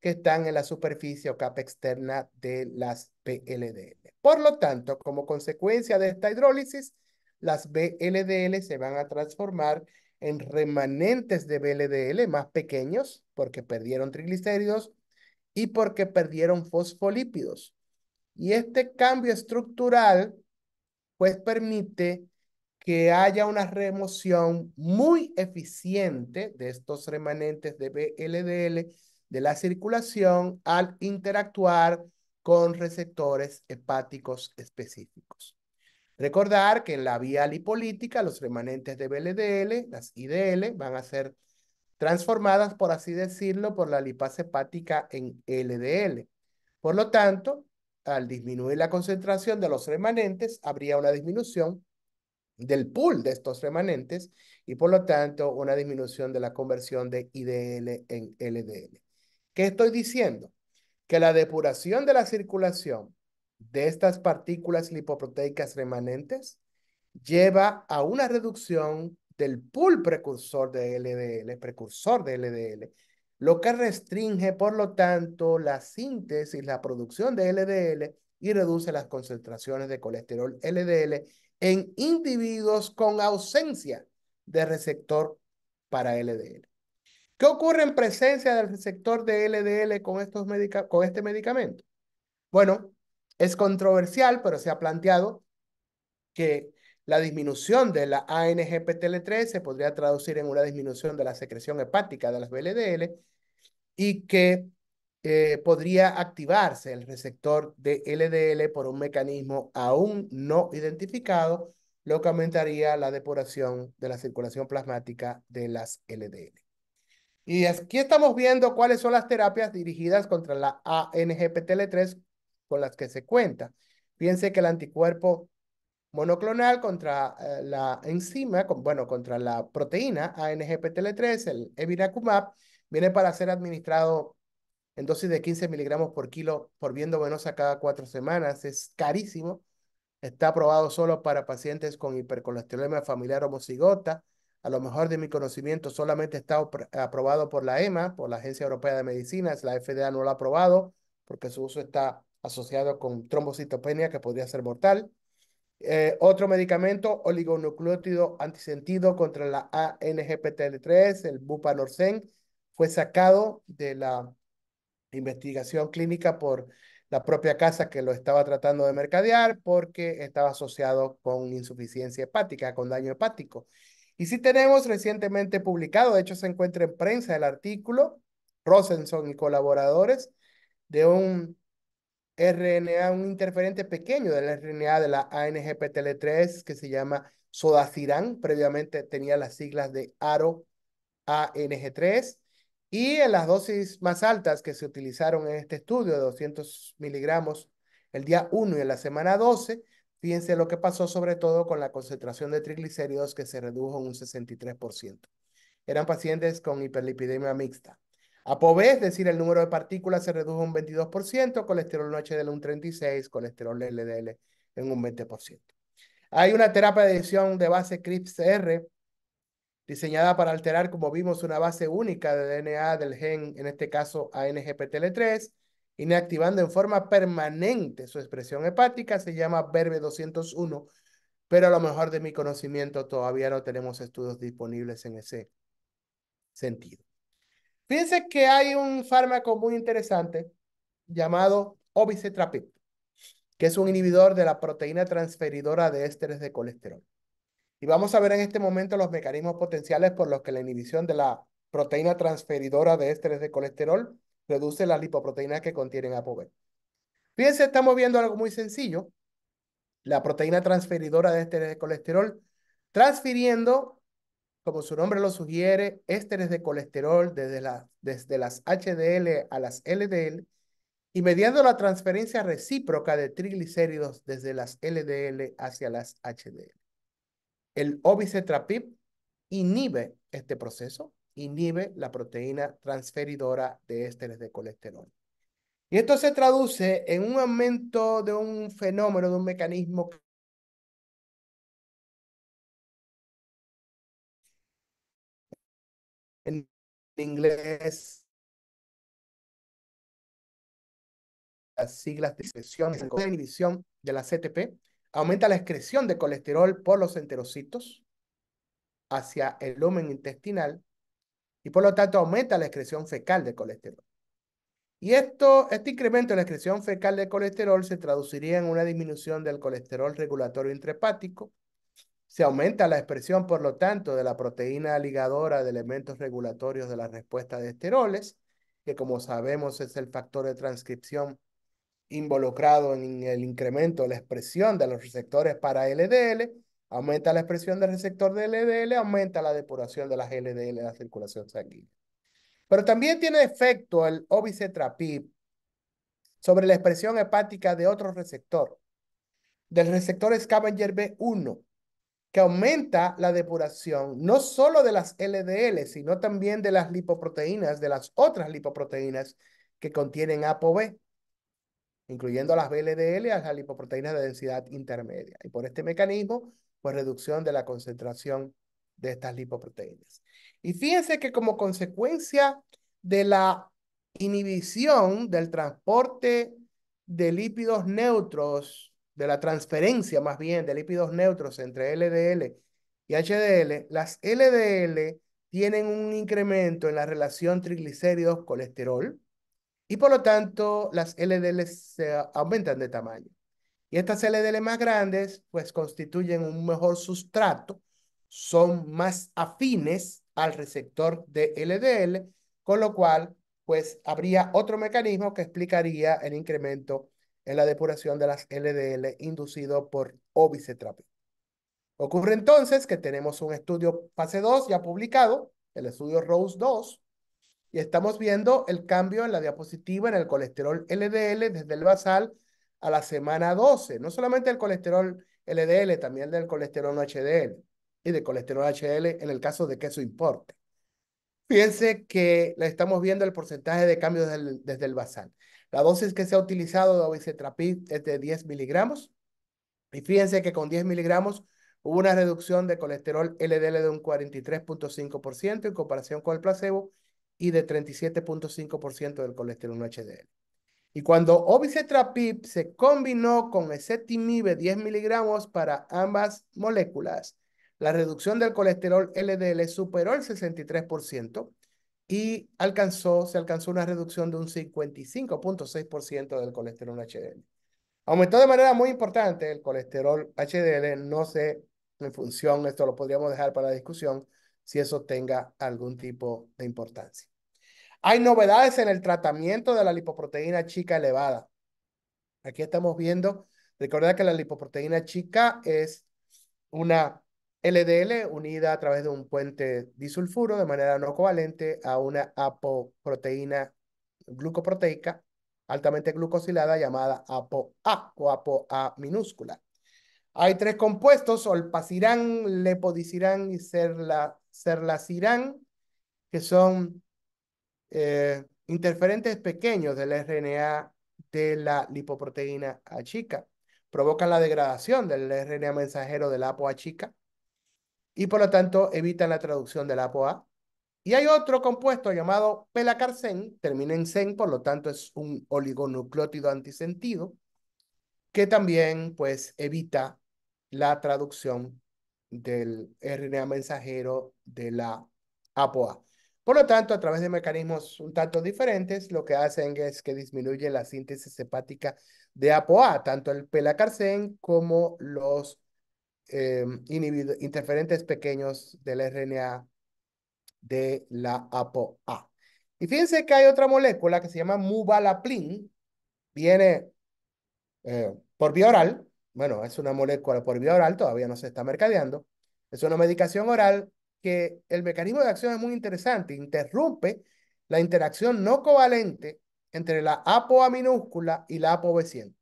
S2: que están en la superficie o capa externa de las BLDL. Por lo tanto, como consecuencia de esta hidrólisis, las BLDL se van a transformar en remanentes de BLDL más pequeños porque perdieron triglicéridos y porque perdieron fosfolípidos. Y este cambio estructural pues permite que haya una remoción muy eficiente de estos remanentes de BLDL de la circulación al interactuar con receptores hepáticos específicos. Recordar que en la vía lipolítica los remanentes de BLDL, las IDL, van a ser transformadas, por así decirlo, por la lipase hepática en LDL. Por lo tanto, al disminuir la concentración de los remanentes, habría una disminución del pool de estos remanentes y por lo tanto una disminución de la conversión de IDL en LDL. ¿Qué estoy diciendo? Que la depuración de la circulación de estas partículas lipoproteicas remanentes lleva a una reducción del pool precursor de LDL, precursor de LDL, lo que restringe, por lo tanto, la síntesis, la producción de LDL y reduce las concentraciones de colesterol LDL en individuos con ausencia de receptor para LDL. ¿Qué ocurre en presencia del receptor de LDL con, estos con este medicamento? Bueno, es controversial, pero se ha planteado que la disminución de la ANGPTL3 se podría traducir en una disminución de la secreción hepática de las BLDL y que eh, podría activarse el receptor de LDL por un mecanismo aún no identificado, lo que aumentaría la depuración de la circulación plasmática de las LDL. Y aquí estamos viendo cuáles son las terapias dirigidas contra la ANGPTL3 con las que se cuenta. Piense que el anticuerpo monoclonal contra eh, la enzima, bueno, contra la proteína ANGPTL3, el eviracumab, viene para ser administrado en dosis de 15 miligramos por kilo por viento venosa cada cuatro semanas. Es carísimo. Está aprobado solo para pacientes con hipercolesterolemia familiar homocigota. A lo mejor de mi conocimiento solamente está aprobado por la EMA, por la Agencia Europea de Medicinas. La FDA no lo ha aprobado porque su uso está asociado con trombocitopenia que podría ser mortal. Eh, otro medicamento, oligonucleótido antisentido contra la ANGPTL3, el bupanorsen, fue sacado de la investigación clínica por la propia casa que lo estaba tratando de mercadear porque estaba asociado con insuficiencia hepática, con daño hepático. Y si tenemos recientemente publicado, de hecho se encuentra en prensa el artículo, Rosenson y colaboradores, de un RNA, un interferente pequeño del RNA de la ANGPTL3 que se llama Sodacirán, previamente tenía las siglas de ARO ANG3, y en las dosis más altas que se utilizaron en este estudio, de 200 miligramos el día 1 y en la semana 12, fíjense lo que pasó sobre todo con la concentración de triglicéridos que se redujo en un 63%. Eran pacientes con hiperlipidemia mixta. ApoB, es decir, el número de partículas se redujo un 22%, colesterol no HDL un 36%, colesterol LDL en un 20%. Hay una terapia de edición de base CRISPR diseñada para alterar, como vimos, una base única de DNA del gen, en este caso ANGPTL3, inactivando en forma permanente su expresión hepática, se llama BERBE201, pero a lo mejor de mi conocimiento todavía no tenemos estudios disponibles en ese sentido. Fíjense que hay un fármaco muy interesante llamado obicetrapib, que es un inhibidor de la proteína transferidora de ésteres de colesterol. Y vamos a ver en este momento los mecanismos potenciales por los que la inhibición de la proteína transferidora de ésteres de colesterol reduce las lipoproteínas que contienen ApoB. Fíjense, estamos viendo algo muy sencillo. La proteína transferidora de ésteres de colesterol transfiriendo como su nombre lo sugiere, ésteres de colesterol desde, desde las HDL a las LDL y mediando la transferencia recíproca de triglicéridos desde las LDL hacia las HDL. El obicetrapib inhibe este proceso, inhibe la proteína transferidora de ésteres de colesterol. Y esto se traduce en un aumento de un fenómeno, de un mecanismo
S1: inglés,
S2: las siglas de excreción de de la CTP, aumenta la excreción de colesterol por los enterocitos hacia el lumen intestinal y por lo tanto aumenta la excreción fecal de colesterol. Y esto, este incremento en la excreción fecal de colesterol se traduciría en una disminución del colesterol regulatorio intrahepático, se aumenta la expresión, por lo tanto, de la proteína ligadora de elementos regulatorios de la respuesta de esteroles, que como sabemos es el factor de transcripción involucrado en el incremento de la expresión de los receptores para LDL, aumenta la expresión del receptor de LDL, aumenta la depuración de las LDL en la circulación sanguínea. Pero también tiene efecto el obicetrapib sobre la expresión hepática de otro receptor, del receptor Scavenger B1, que aumenta la depuración no solo de las LDL, sino también de las lipoproteínas, de las otras lipoproteínas que contienen ApoB, incluyendo las BLDL, las lipoproteínas de densidad intermedia. Y por este mecanismo, pues reducción de la concentración de estas lipoproteínas. Y fíjense que como consecuencia de la inhibición del transporte de lípidos neutros de la transferencia más bien de lípidos neutros entre LDL y HDL, las LDL tienen un incremento en la relación triglicéridos-colesterol y por lo tanto las LDL se aumentan de tamaño. Y estas LDL más grandes pues constituyen un mejor sustrato, son más afines al receptor de LDL, con lo cual pues habría otro mecanismo que explicaría el incremento en la depuración de las LDL inducido por obicetrapina. Ocurre entonces que tenemos un estudio fase 2 ya publicado, el estudio ROSE 2, y estamos viendo el cambio en la diapositiva en el colesterol LDL desde el basal a la semana 12. No solamente el colesterol LDL, también del colesterol HDL y del colesterol HL en el caso de que eso importe. Fíjense que le estamos viendo el porcentaje de cambios desde el, desde el basal. La dosis que se ha utilizado de obicetrapib es de 10 miligramos. Y fíjense que con 10 miligramos hubo una reducción de colesterol LDL de un 43.5% en comparación con el placebo y de 37.5% del colesterol HDL. Y cuando obicetrapib se combinó con ezetimibe 10 miligramos para ambas moléculas, la reducción del colesterol LDL superó el 63% y alcanzó, se alcanzó una reducción de un 55.6% del colesterol HDL. Aumentó de manera muy importante el colesterol HDL, no sé en función, esto lo podríamos dejar para la discusión, si eso tenga algún tipo de importancia. Hay novedades en el tratamiento de la lipoproteína chica elevada. Aquí estamos viendo, recordad que la lipoproteína chica es una LDL unida a través de un puente disulfuro de manera no covalente a una apoproteína glucoproteica altamente glucosilada llamada ApoA o ApoA minúscula. Hay tres compuestos, olpacirán, lepodicirán y serla, serlacirán, que son eh, interferentes pequeños del RNA de la lipoproteína A chica. Provocan la degradación del RNA mensajero de la ApoA chica y por lo tanto evitan la traducción de la APOA. Y hay otro compuesto llamado pelacarcén, termina en sen, por lo tanto es un oligonucleótido antisentido, que también pues evita la traducción del RNA mensajero de la APOA. Por lo tanto, a través de mecanismos un tanto diferentes, lo que hacen es que disminuye la síntesis hepática de APOA, tanto el pelacarcén como los eh, interferentes pequeños del RNA de la ApoA. Y fíjense que hay otra molécula que se llama mubalaplin, viene eh, por vía oral, bueno, es una molécula por vía oral, todavía no se está mercadeando, es una medicación oral que el mecanismo de acción es muy interesante, interrumpe la interacción no covalente entre la ApoA minúscula y la ApoB100.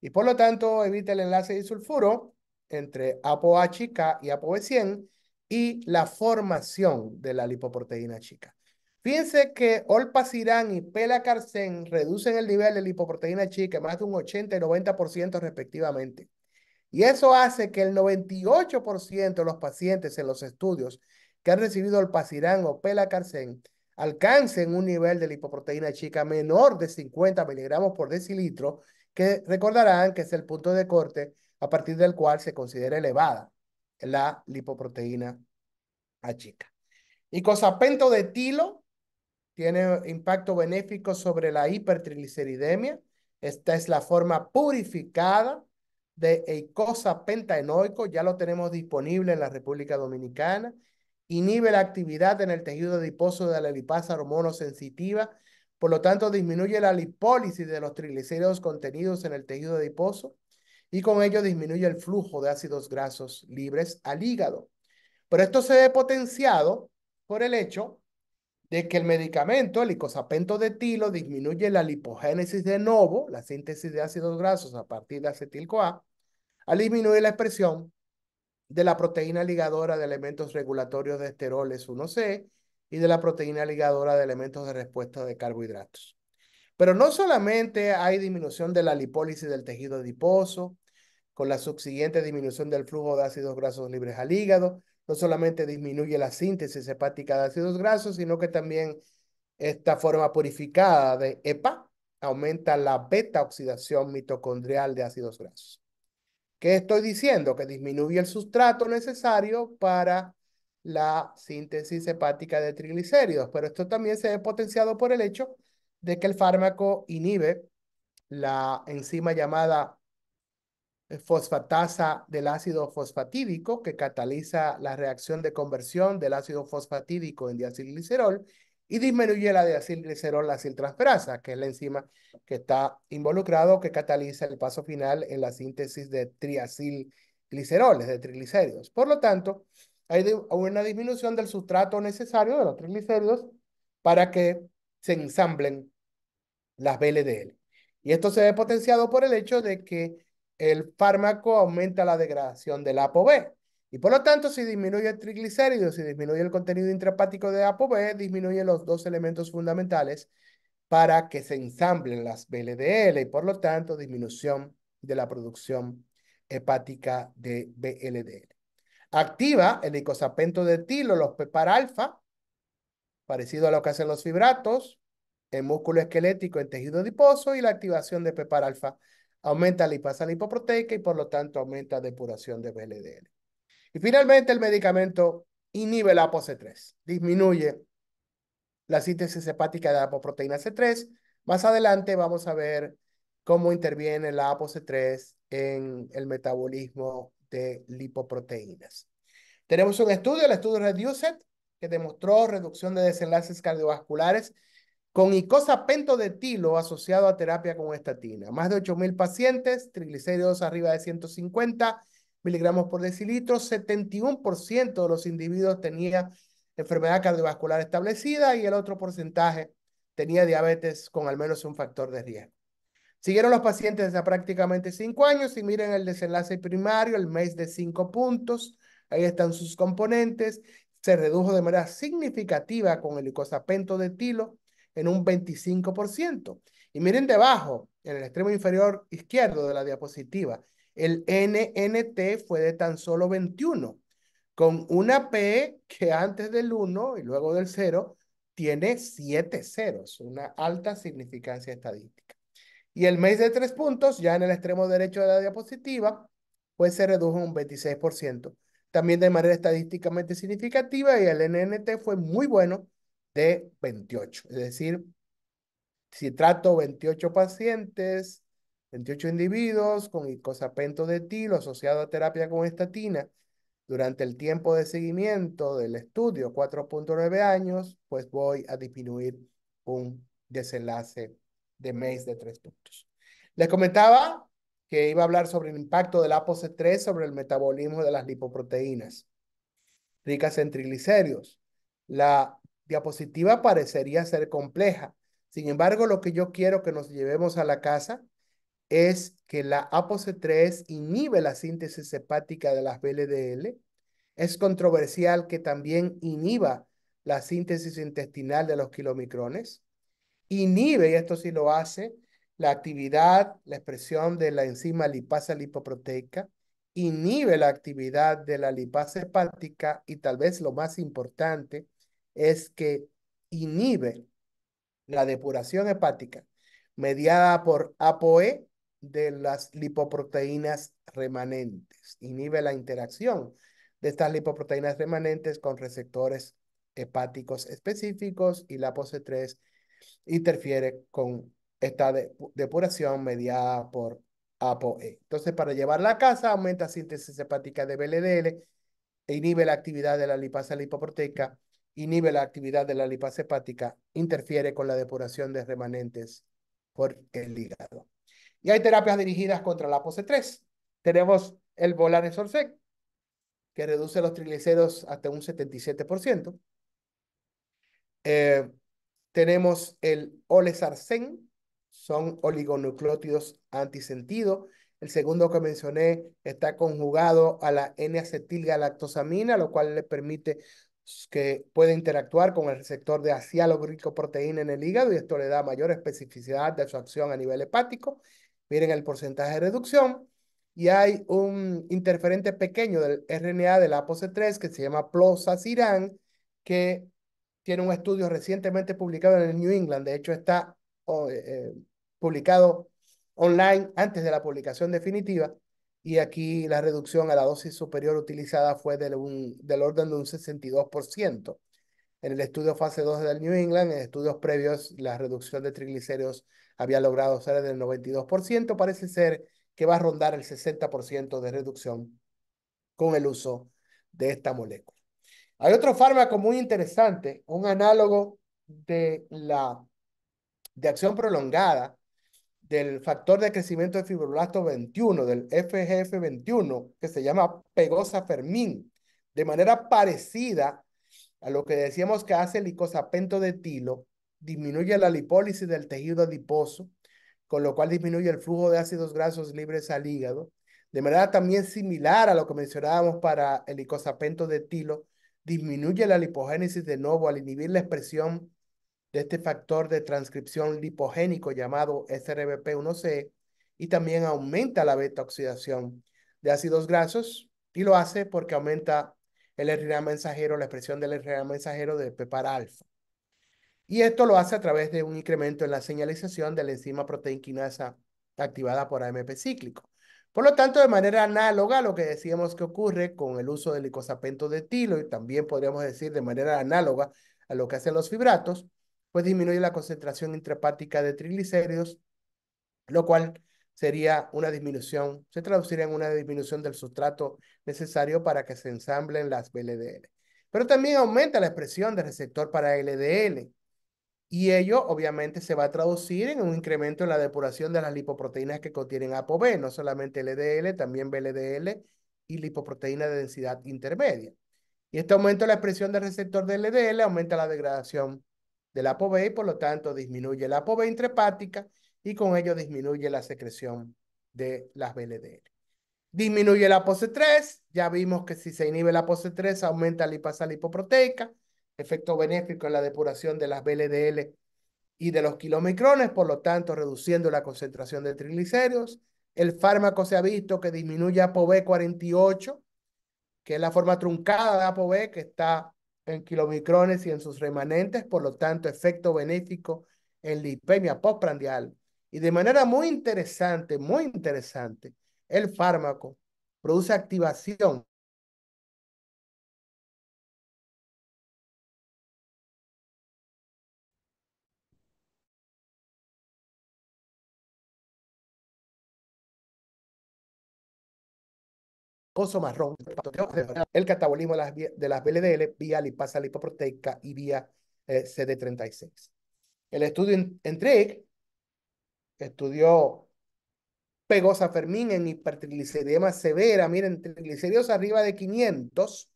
S2: Y por lo tanto evita el enlace disulfuro entre ApoA chica y ApoB100 y la formación de la lipoproteína chica. Fíjense que olpacirán y pelacarcén reducen el nivel de lipoproteína chica más de un 80 y 90% respectivamente. Y eso hace que el 98% de los pacientes en los estudios que han recibido olpacirán o pelacarcén alcancen un nivel de lipoproteína chica menor de 50 miligramos por decilitro, que recordarán que es el punto de corte a partir del cual se considera elevada la lipoproteína A chica. Icosapento de tilo tiene impacto benéfico sobre la hipertrigliceridemia. Esta es la forma purificada de eicosapentaenoico, ya lo tenemos disponible en la República Dominicana. Inhibe la actividad en el tejido adiposo de la lipasa hormonosensitiva, por lo tanto disminuye la lipólisis de los triglicéridos contenidos en el tejido adiposo y con ello disminuye el flujo de ácidos grasos libres al hígado. Pero esto se ve potenciado por el hecho de que el medicamento, el icosapento de tilo, disminuye la lipogénesis de novo, la síntesis de ácidos grasos a partir de acetil-CoA, al disminuir la expresión de la proteína ligadora de elementos regulatorios de esteroles 1C y de la proteína ligadora de elementos de respuesta de carbohidratos. Pero no solamente hay disminución de la lipólisis del tejido adiposo, con la subsiguiente disminución del flujo de ácidos grasos libres al hígado, no solamente disminuye la síntesis hepática de ácidos grasos, sino que también esta forma purificada de EPA aumenta la beta oxidación mitocondrial de ácidos grasos. ¿Qué estoy diciendo? Que disminuye el sustrato necesario para la síntesis hepática de triglicéridos, pero esto también se ha potenciado por el hecho de que el fármaco inhibe la enzima llamada eh, fosfatasa del ácido fosfatídico que cataliza la reacción de conversión del ácido fosfatídico en diacilglicerol y disminuye la diacilglicerol aciltransferasa, que es la enzima que está involucrado que cataliza el paso final en la síntesis de triacilgliceroles, de triglicéridos. Por lo tanto, hay una disminución del sustrato necesario de los triglicéridos para que se ensamblen las BLDL. Y esto se ve potenciado por el hecho de que el fármaco aumenta la degradación del ApoB. Y por lo tanto, si disminuye el triglicérido, si disminuye el contenido intrahepático de ApoB, disminuye los dos elementos fundamentales para que se ensamblen las BLDL y por lo tanto disminución de la producción hepática de BLDL. Activa el icosapento de tilo, los PEPAR alfa, parecido a lo que hacen los fibratos en músculo esquelético, en tejido adiposo y la activación de PEPAR alfa aumenta la lipasa lipoproteica y por lo tanto aumenta la depuración de BLDL. Y finalmente el medicamento inhibe la c 3 disminuye la síntesis hepática de la apoproteína C3. Más adelante vamos a ver cómo interviene la c 3 en el metabolismo de lipoproteínas. Tenemos un estudio, el estudio reduced que demostró reducción de desenlaces cardiovasculares con icosapento de tilo asociado a terapia con estatina. Más de 8.000 pacientes, triglicéridos arriba de 150 miligramos por decilitro, 71% de los individuos tenía enfermedad cardiovascular establecida y el otro porcentaje tenía diabetes con al menos un factor de riesgo. Siguieron los pacientes desde prácticamente cinco años y miren el desenlace primario, el mes de cinco puntos, ahí están sus componentes, se redujo de manera significativa con el icosapento de tilo en un 25%. Y miren debajo, en el extremo inferior izquierdo de la diapositiva, el NNT fue de tan solo 21, con una P que antes del 1 y luego del 0 tiene 7 ceros, una alta significancia estadística. Y el mes de tres puntos, ya en el extremo derecho de la diapositiva, pues se redujo un 26% también de manera estadísticamente significativa y el NNT fue muy bueno de 28. Es decir, si trato 28 pacientes, 28 individuos con icosapento de tilo asociado a terapia con estatina durante el tiempo de seguimiento del estudio, 4.9 años, pues voy a disminuir un desenlace de mes de 3 puntos. Les comentaba que iba a hablar sobre el impacto del APOC3 sobre el metabolismo de las lipoproteínas ricas en triglicéridos. La diapositiva parecería ser compleja. Sin embargo, lo que yo quiero que nos llevemos a la casa es que la APOC3 inhibe la síntesis hepática de las BLDL. Es controversial que también inhiba la síntesis intestinal de los kilomicrones. Inhibe, y esto sí lo hace, la actividad, la expresión de la enzima lipasa lipoproteica, inhibe la actividad de la lipasa hepática y tal vez lo más importante es que inhibe la depuración hepática mediada por APOE de las lipoproteínas remanentes. Inhibe la interacción de estas lipoproteínas remanentes con receptores hepáticos específicos y la POSE3 interfiere con está de, depuración mediada por ApoE. Entonces, para llevarla a casa, aumenta la síntesis hepática de BLDL, inhibe la actividad de la lipasa lipoproteica, inhibe la actividad de la lipasa hepática, interfiere con la depuración de remanentes por el hígado. Y hay terapias dirigidas contra la c 3. Tenemos el Volare que reduce los triglicéridos hasta un 77%. Eh, tenemos el Olesarsen, son oligonucleótidos antisentido. El segundo que mencioné está conjugado a la N-acetilgalactosamina, lo cual le permite que pueda interactuar con el receptor de proteína en el hígado y esto le da mayor especificidad de su acción a nivel hepático. Miren el porcentaje de reducción. Y hay un interferente pequeño del RNA del APOC3 que se llama PLOSACIRAN, que tiene un estudio recientemente publicado en el New England. De hecho, está eh, eh, publicado online antes de la publicación definitiva y aquí la reducción a la dosis superior utilizada fue del, un, del orden de un 62%. En el estudio fase 2 del New England, en estudios previos, la reducción de triglicéridos había logrado ser del 92%. Parece ser que va a rondar el 60% de reducción con el uso de esta molécula. Hay otro fármaco muy interesante, un análogo de la de acción prolongada del factor de crecimiento de fibroblasto 21, del FGF21, que se llama pegosa fermín, de manera parecida a lo que decíamos que hace el icosapento de tilo, disminuye la lipólisis del tejido adiposo, con lo cual disminuye el flujo de ácidos grasos libres al hígado, de manera también similar a lo que mencionábamos para el icosapento de tilo, disminuye la lipogénesis de nuevo al inhibir la expresión de este factor de transcripción lipogénico llamado SRBP1C y también aumenta la beta-oxidación de ácidos grasos y lo hace porque aumenta el RNA mensajero, la expresión del RNA mensajero de PEPAR alfa. Y esto lo hace a través de un incremento en la señalización de la enzima proteinquinasa activada por AMP cíclico. Por lo tanto, de manera análoga a lo que decíamos que ocurre con el uso del licosapento de tilo y también podríamos decir de manera análoga a lo que hacen los fibratos, pues disminuye la concentración intrahepática de triglicéridos, lo cual sería una disminución, se traduciría en una disminución del sustrato necesario para que se ensamblen las BLDL. Pero también aumenta la expresión del receptor para LDL y ello obviamente se va a traducir en un incremento en la depuración de las lipoproteínas que contienen ApoB, no solamente LDL, también BLDL y lipoproteína de densidad intermedia. Y este aumento de la expresión del receptor de LDL aumenta la degradación el ApoB y por lo tanto disminuye la ApoB intrepática y con ello disminuye la secreción de las BLDL. Disminuye la pose 3, ya vimos que si se inhibe la pose 3 aumenta la lipasa lipoproteica, efecto benéfico en la depuración de las BLDL y de los kilomicrones, por lo tanto reduciendo la concentración de triglicéridos. El fármaco se ha visto que disminuye ApoB 48, que es la forma truncada de ApoB que está en kilomicrones y en sus remanentes, por lo tanto, efecto benéfico en lipemia postprandial. Y de manera muy interesante, muy interesante, el fármaco produce activación marrón, el catabolismo de las, BLDL vía lipasa lipoproteica y vía eh, CD36. El estudio en, en estudió Pegosa Fermín en más severa, miren, triglicéridos arriba de 500,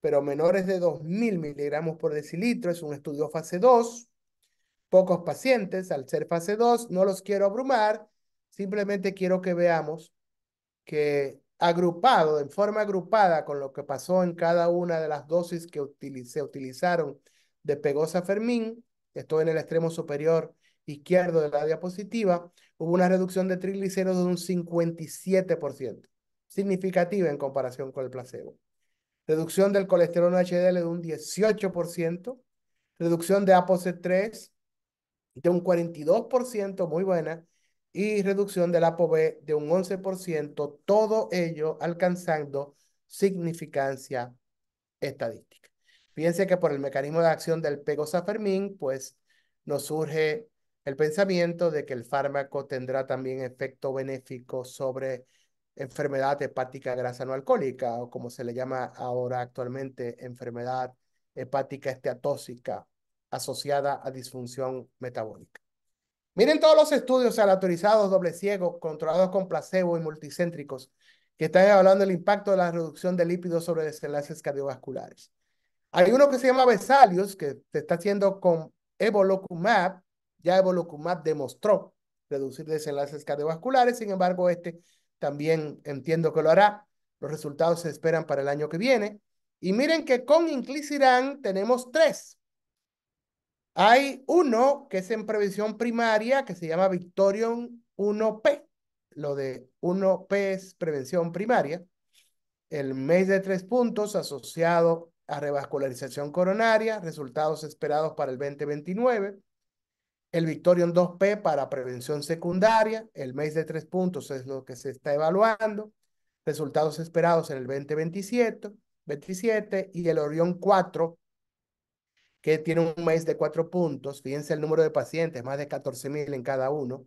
S2: pero menores de 2.000 miligramos por decilitro, es un estudio fase 2, pocos pacientes, al ser fase 2, no los quiero abrumar, simplemente quiero que veamos que agrupado, en forma agrupada con lo que pasó en cada una de las dosis que se utilizaron de Pegosa Fermín, esto en el extremo superior izquierdo de la diapositiva, hubo una reducción de triglicéridos de un 57%, significativa en comparación con el placebo. Reducción del colesterol HDL de un 18%, reducción de APOC3 de un 42%, muy buena, y reducción de APOB de un 11%, todo ello alcanzando significancia estadística. Fíjense que por el mecanismo de acción del pego pues nos surge el pensamiento de que el fármaco tendrá también efecto benéfico sobre enfermedad hepática grasa no alcohólica, o como se le llama ahora actualmente, enfermedad hepática esteatóxica asociada a disfunción metabólica. Miren todos los estudios aleatorizados, doble ciego, controlados con placebo y multicéntricos que están hablando el impacto de la reducción de lípidos sobre desenlaces cardiovasculares. Hay uno que se llama Vesalius, que se está haciendo con Evolocumab. Ya Evolocumab demostró reducir desenlaces cardiovasculares, sin embargo, este también entiendo que lo hará. Los resultados se esperan para el año que viene. Y miren que con Inclisiran tenemos tres. Hay uno que es en prevención primaria que se llama Victorion 1P. Lo de 1P es prevención primaria. El mes de tres puntos asociado a revascularización coronaria, resultados esperados para el 2029. El Victorion 2P para prevención secundaria, el mes de tres puntos es lo que se está evaluando. Resultados esperados en el 2027 27, y el Orión 4 que tiene un mes de cuatro puntos, fíjense el número de pacientes, más de 14.000 en cada uno,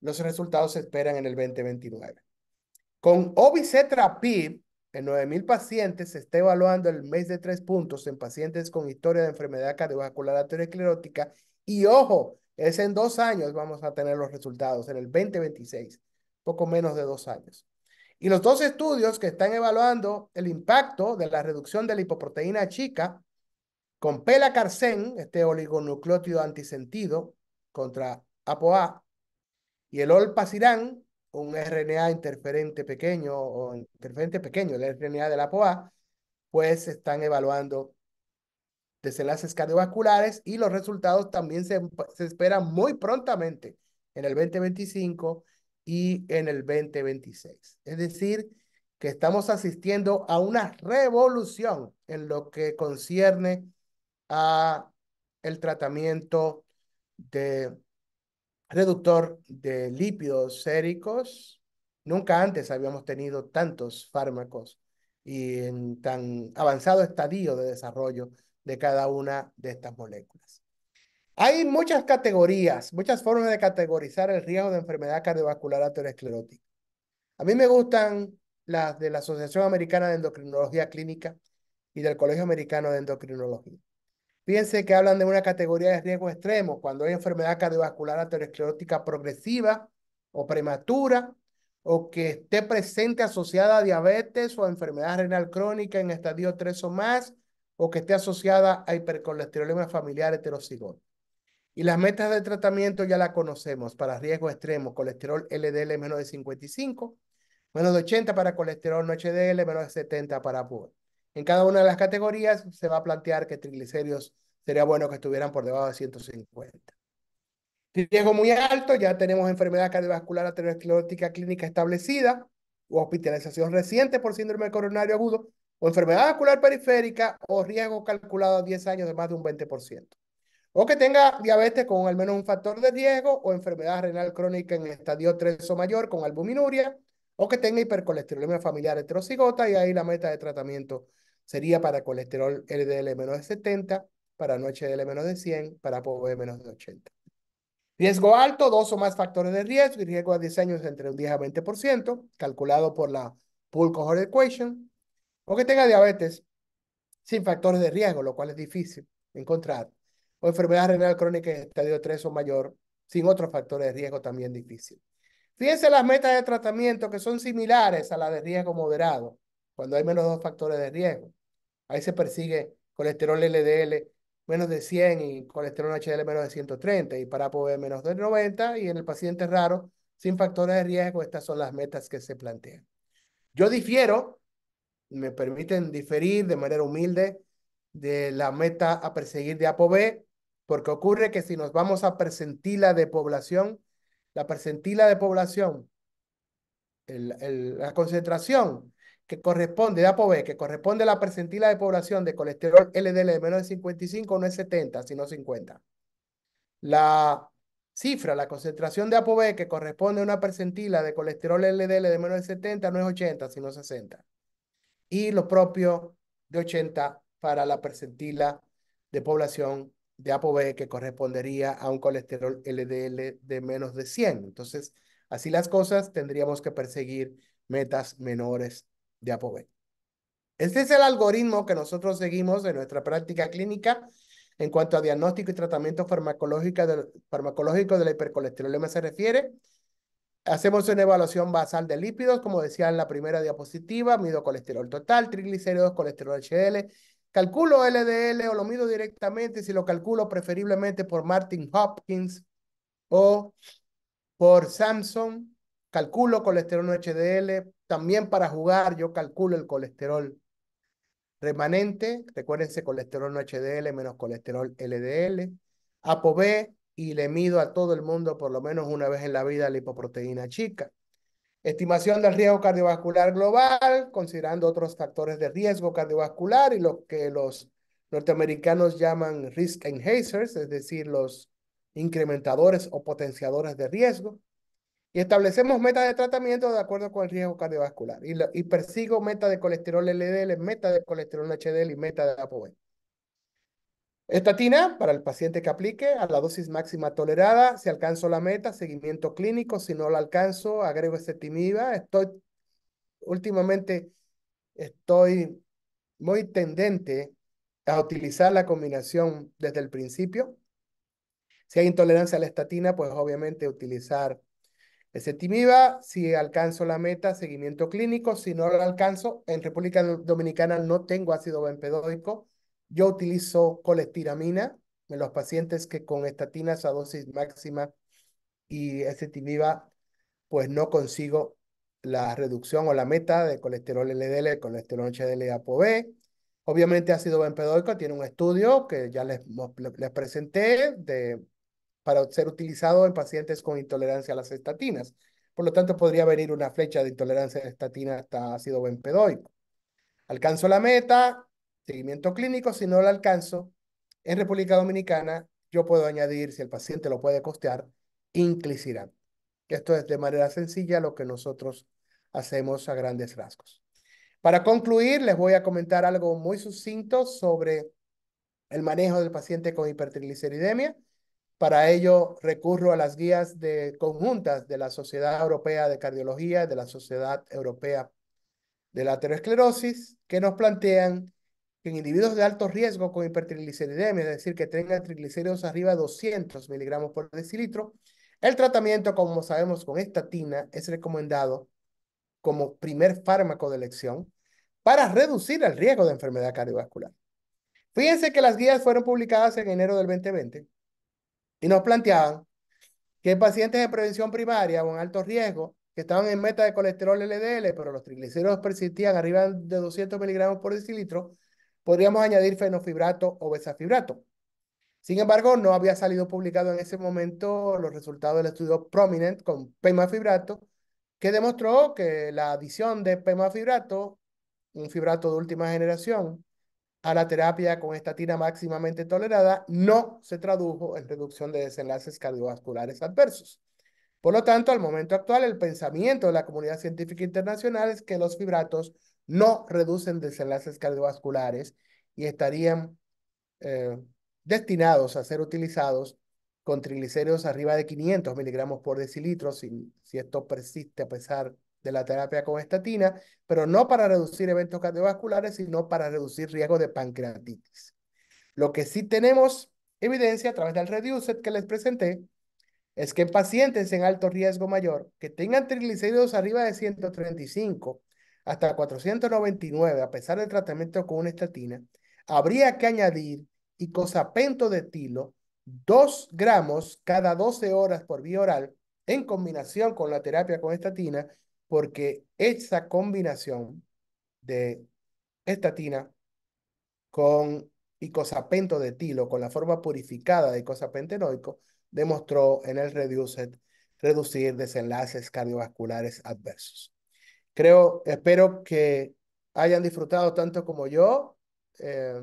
S2: los resultados se esperan en el 2029. Con obicetrapib, en 9 mil pacientes, se está evaluando el mes de tres puntos en pacientes con historia de enfermedad cardiovascular aterosclerótica, y ojo, es en dos años vamos a tener los resultados, en el 2026, poco menos de dos años. Y los dos estudios que están evaluando el impacto de la reducción de la hipoproteína chica con Carcén, este oligonucleótido antisentido contra ApoA, y el olpacirán, un RNA interferente pequeño o interferente pequeño, el RNA de la ApoA, pues están evaluando desenlaces cardiovasculares y los resultados también se, se esperan muy prontamente en el 2025 y en el 2026. Es decir, que estamos asistiendo a una revolución en lo que concierne a el tratamiento de reductor de lípidos séricos. Nunca antes habíamos tenido tantos fármacos y en tan avanzado estadio de desarrollo de cada una de estas moléculas. Hay muchas categorías, muchas formas de categorizar el riesgo de enfermedad cardiovascular aterosclerótica. A mí me gustan las de la Asociación Americana de Endocrinología Clínica y del Colegio Americano de Endocrinología. Fíjense que hablan de una categoría de riesgo extremo, cuando hay enfermedad cardiovascular aterosclerótica progresiva o prematura, o que esté presente asociada a diabetes o a enfermedad renal crónica en estadio 3 o más, o que esté asociada a hipercolesterolemia familiar heterocigón. Y las metas de tratamiento ya las conocemos para riesgo extremo, colesterol LDL menos de 55, menos de 80 para colesterol no HDL, menos de 70 para POE. En cada una de las categorías se va a plantear que triglicéridos sería bueno que estuvieran por debajo de 150. Riesgo muy alto, ya tenemos enfermedad cardiovascular aterosclerótica clínica establecida, o hospitalización reciente por síndrome coronario agudo, o enfermedad vascular periférica, o riesgo calculado a 10 años de más de un 20%. O que tenga diabetes con al menos un factor de riesgo, o enfermedad renal crónica en estadio 3 o mayor con albuminuria, o que tenga hipercolesterolemia familiar heterocigota y ahí la meta de tratamiento sería para colesterol LDL menos de 70, para no HDL menos de 100, para POB menos de 80. Riesgo alto, dos o más factores de riesgo y riesgo a 10 años entre un 10 a 20%, calculado por la Pool Cohort Equation, o que tenga diabetes sin factores de riesgo, lo cual es difícil encontrar, o enfermedad renal crónica en estadio 3 o mayor, sin otros factores de riesgo también difícil. Fíjense las metas de tratamiento que son similares a las de riesgo moderado, cuando hay menos dos factores de riesgo. Ahí se persigue colesterol LDL menos de 100 y colesterol HDL menos de 130 y para APOB menos de 90 y en el paciente raro sin factores de riesgo, estas son las metas que se plantean. Yo difiero, me permiten diferir de manera humilde de la meta a perseguir de APOB, porque ocurre que si nos vamos a percentila de población, la percentila de población, la concentración que corresponde de ApoB, que corresponde a la percentila de población de colesterol LDL de menos de 55 no es 70, sino 50. La cifra, la concentración de ApoB que corresponde a una percentila de colesterol LDL de menos de 70 no es 80, sino 60. Y lo propio de 80 para la percentila de población de ApoB que correspondería a un colesterol LDL de menos de 100. Entonces, así las cosas, tendríamos que perseguir metas menores de ApoB. Este es el algoritmo que nosotros seguimos en nuestra práctica clínica en cuanto a diagnóstico y tratamiento farmacológico de, farmacológico de la hipercolesterolemia se refiere. Hacemos una evaluación basal de lípidos, como decía en la primera diapositiva, mido colesterol total, triglicéridos, colesterol HDL, Calculo LDL o lo mido directamente si lo calculo preferiblemente por Martin Hopkins o por Samsung. Calculo colesterol no HDL. También para jugar yo calculo el colesterol remanente. Recuérdense colesterol no HDL menos colesterol LDL. ApoB y le mido a todo el mundo por lo menos una vez en la vida la hipoproteína chica. Estimación del riesgo cardiovascular global, considerando otros factores de riesgo cardiovascular y lo que los norteamericanos llaman risk enhancers, es decir, los incrementadores o potenciadores de riesgo. Y establecemos metas de tratamiento de acuerdo con el riesgo cardiovascular. Y, persigo meta de colesterol LDL, meta de colesterol HDL y meta de APOE. Estatina, para el paciente que aplique, a la dosis máxima tolerada, si alcanzo la meta, seguimiento clínico, si no la alcanzo, agrego estetimiba. Estoy, últimamente, estoy muy tendente a utilizar la combinación desde el principio. Si hay intolerancia a la estatina, pues obviamente utilizar Ezetimiba, si alcanzo la meta, seguimiento clínico, si no la alcanzo, en República Dominicana no tengo ácido pedódico. Yo utilizo colestiramina en los pacientes que con estatinas a dosis máxima y viva, pues no consigo la reducción o la meta de colesterol LDL, colesterol HDL-ApoB. Obviamente ácido benpedoico tiene un estudio que ya les, les presenté de, para ser utilizado en pacientes con intolerancia a las estatinas. Por lo tanto, podría venir una flecha de intolerancia a estatina hasta ácido benpedoico. Alcanzo la meta, seguimiento clínico, si no lo alcanzo, en República Dominicana yo puedo añadir, si el paciente lo puede costear, que Esto es de manera sencilla lo que nosotros hacemos a grandes rasgos. Para concluir, les voy a comentar algo muy sucinto sobre el manejo del paciente con hipertrigliceridemia. Para ello recurro a las guías de, conjuntas de la Sociedad Europea de Cardiología, de la Sociedad Europea de la Aterosclerosis, que nos plantean en individuos de alto riesgo con hipertrigliceridemia, es decir, que tengan triglicéridos arriba de 200 miligramos por decilitro, el tratamiento, como sabemos, con estatina es recomendado como primer fármaco de elección para reducir el riesgo de enfermedad cardiovascular. Fíjense que las guías fueron publicadas en enero del 2020 y nos planteaban que pacientes de prevención primaria o en alto riesgo que estaban en meta de colesterol LDL, pero los triglicéridos persistían arriba de 200 miligramos por decilitro, podríamos añadir fenofibrato o besafibrato. Sin embargo, no había salido publicado en ese momento los resultados del estudio Prominent con pemafibrato, que demostró que la adición de pemafibrato, un fibrato de última generación, a la terapia con estatina máximamente tolerada no se tradujo en reducción de desenlaces cardiovasculares adversos. Por lo tanto, al momento actual, el pensamiento de la comunidad científica internacional es que los fibratos no reducen desenlaces cardiovasculares y estarían eh, destinados a ser utilizados con triglicéridos arriba de 500 miligramos por decilitro, si, esto persiste a pesar de la terapia con estatina, pero no para reducir eventos cardiovasculares, sino para reducir riesgo de pancreatitis. Lo que sí tenemos evidencia a través del Reduce que les presenté es que en pacientes en alto riesgo mayor que tengan triglicéridos arriba de 135 hasta 499, a pesar del tratamiento con una estatina, habría que añadir icosapento de tilo 2 gramos cada 12 horas por vía oral en combinación con la terapia con estatina, porque esa combinación de estatina con icosapento de tilo, con la forma purificada de icosapentenoico, demostró en el Reduced reducir desenlaces cardiovasculares adversos. Creo, espero que hayan disfrutado tanto como yo eh,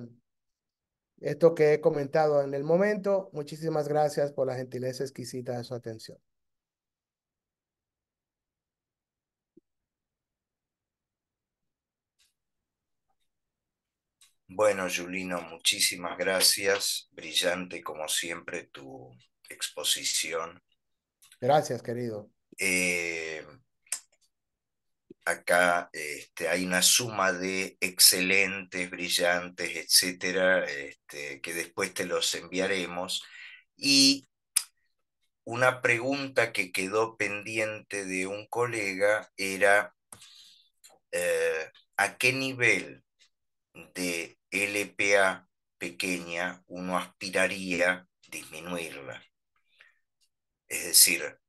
S2: esto que he comentado en el momento. Muchísimas gracias por la gentileza exquisita de su atención.
S1: Bueno, Julino, muchísimas gracias. Brillante como siempre tu exposición.
S2: Gracias, querido.
S1: Eh, acá este, hay una suma de excelentes, brillantes, etcétera, este, que después te los enviaremos. Y una pregunta que quedó pendiente de un colega era eh, a qué nivel de LPA pequeña uno aspiraría disminuirla. Es decir,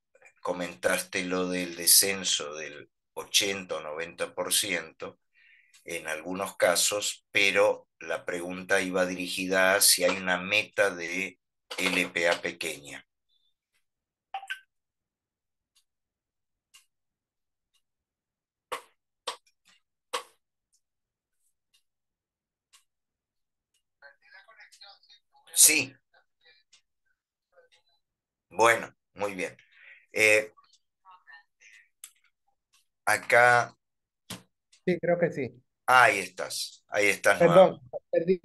S1: comentaste lo del descenso del 80 o ciento en algunos casos, pero la pregunta iba dirigida a si hay una meta de LPA pequeña. Sí. Bueno, muy bien. Eh, Acá.
S2: Sí, creo que sí.
S1: Ahí estás, ahí estás. Perdón,
S2: perdí,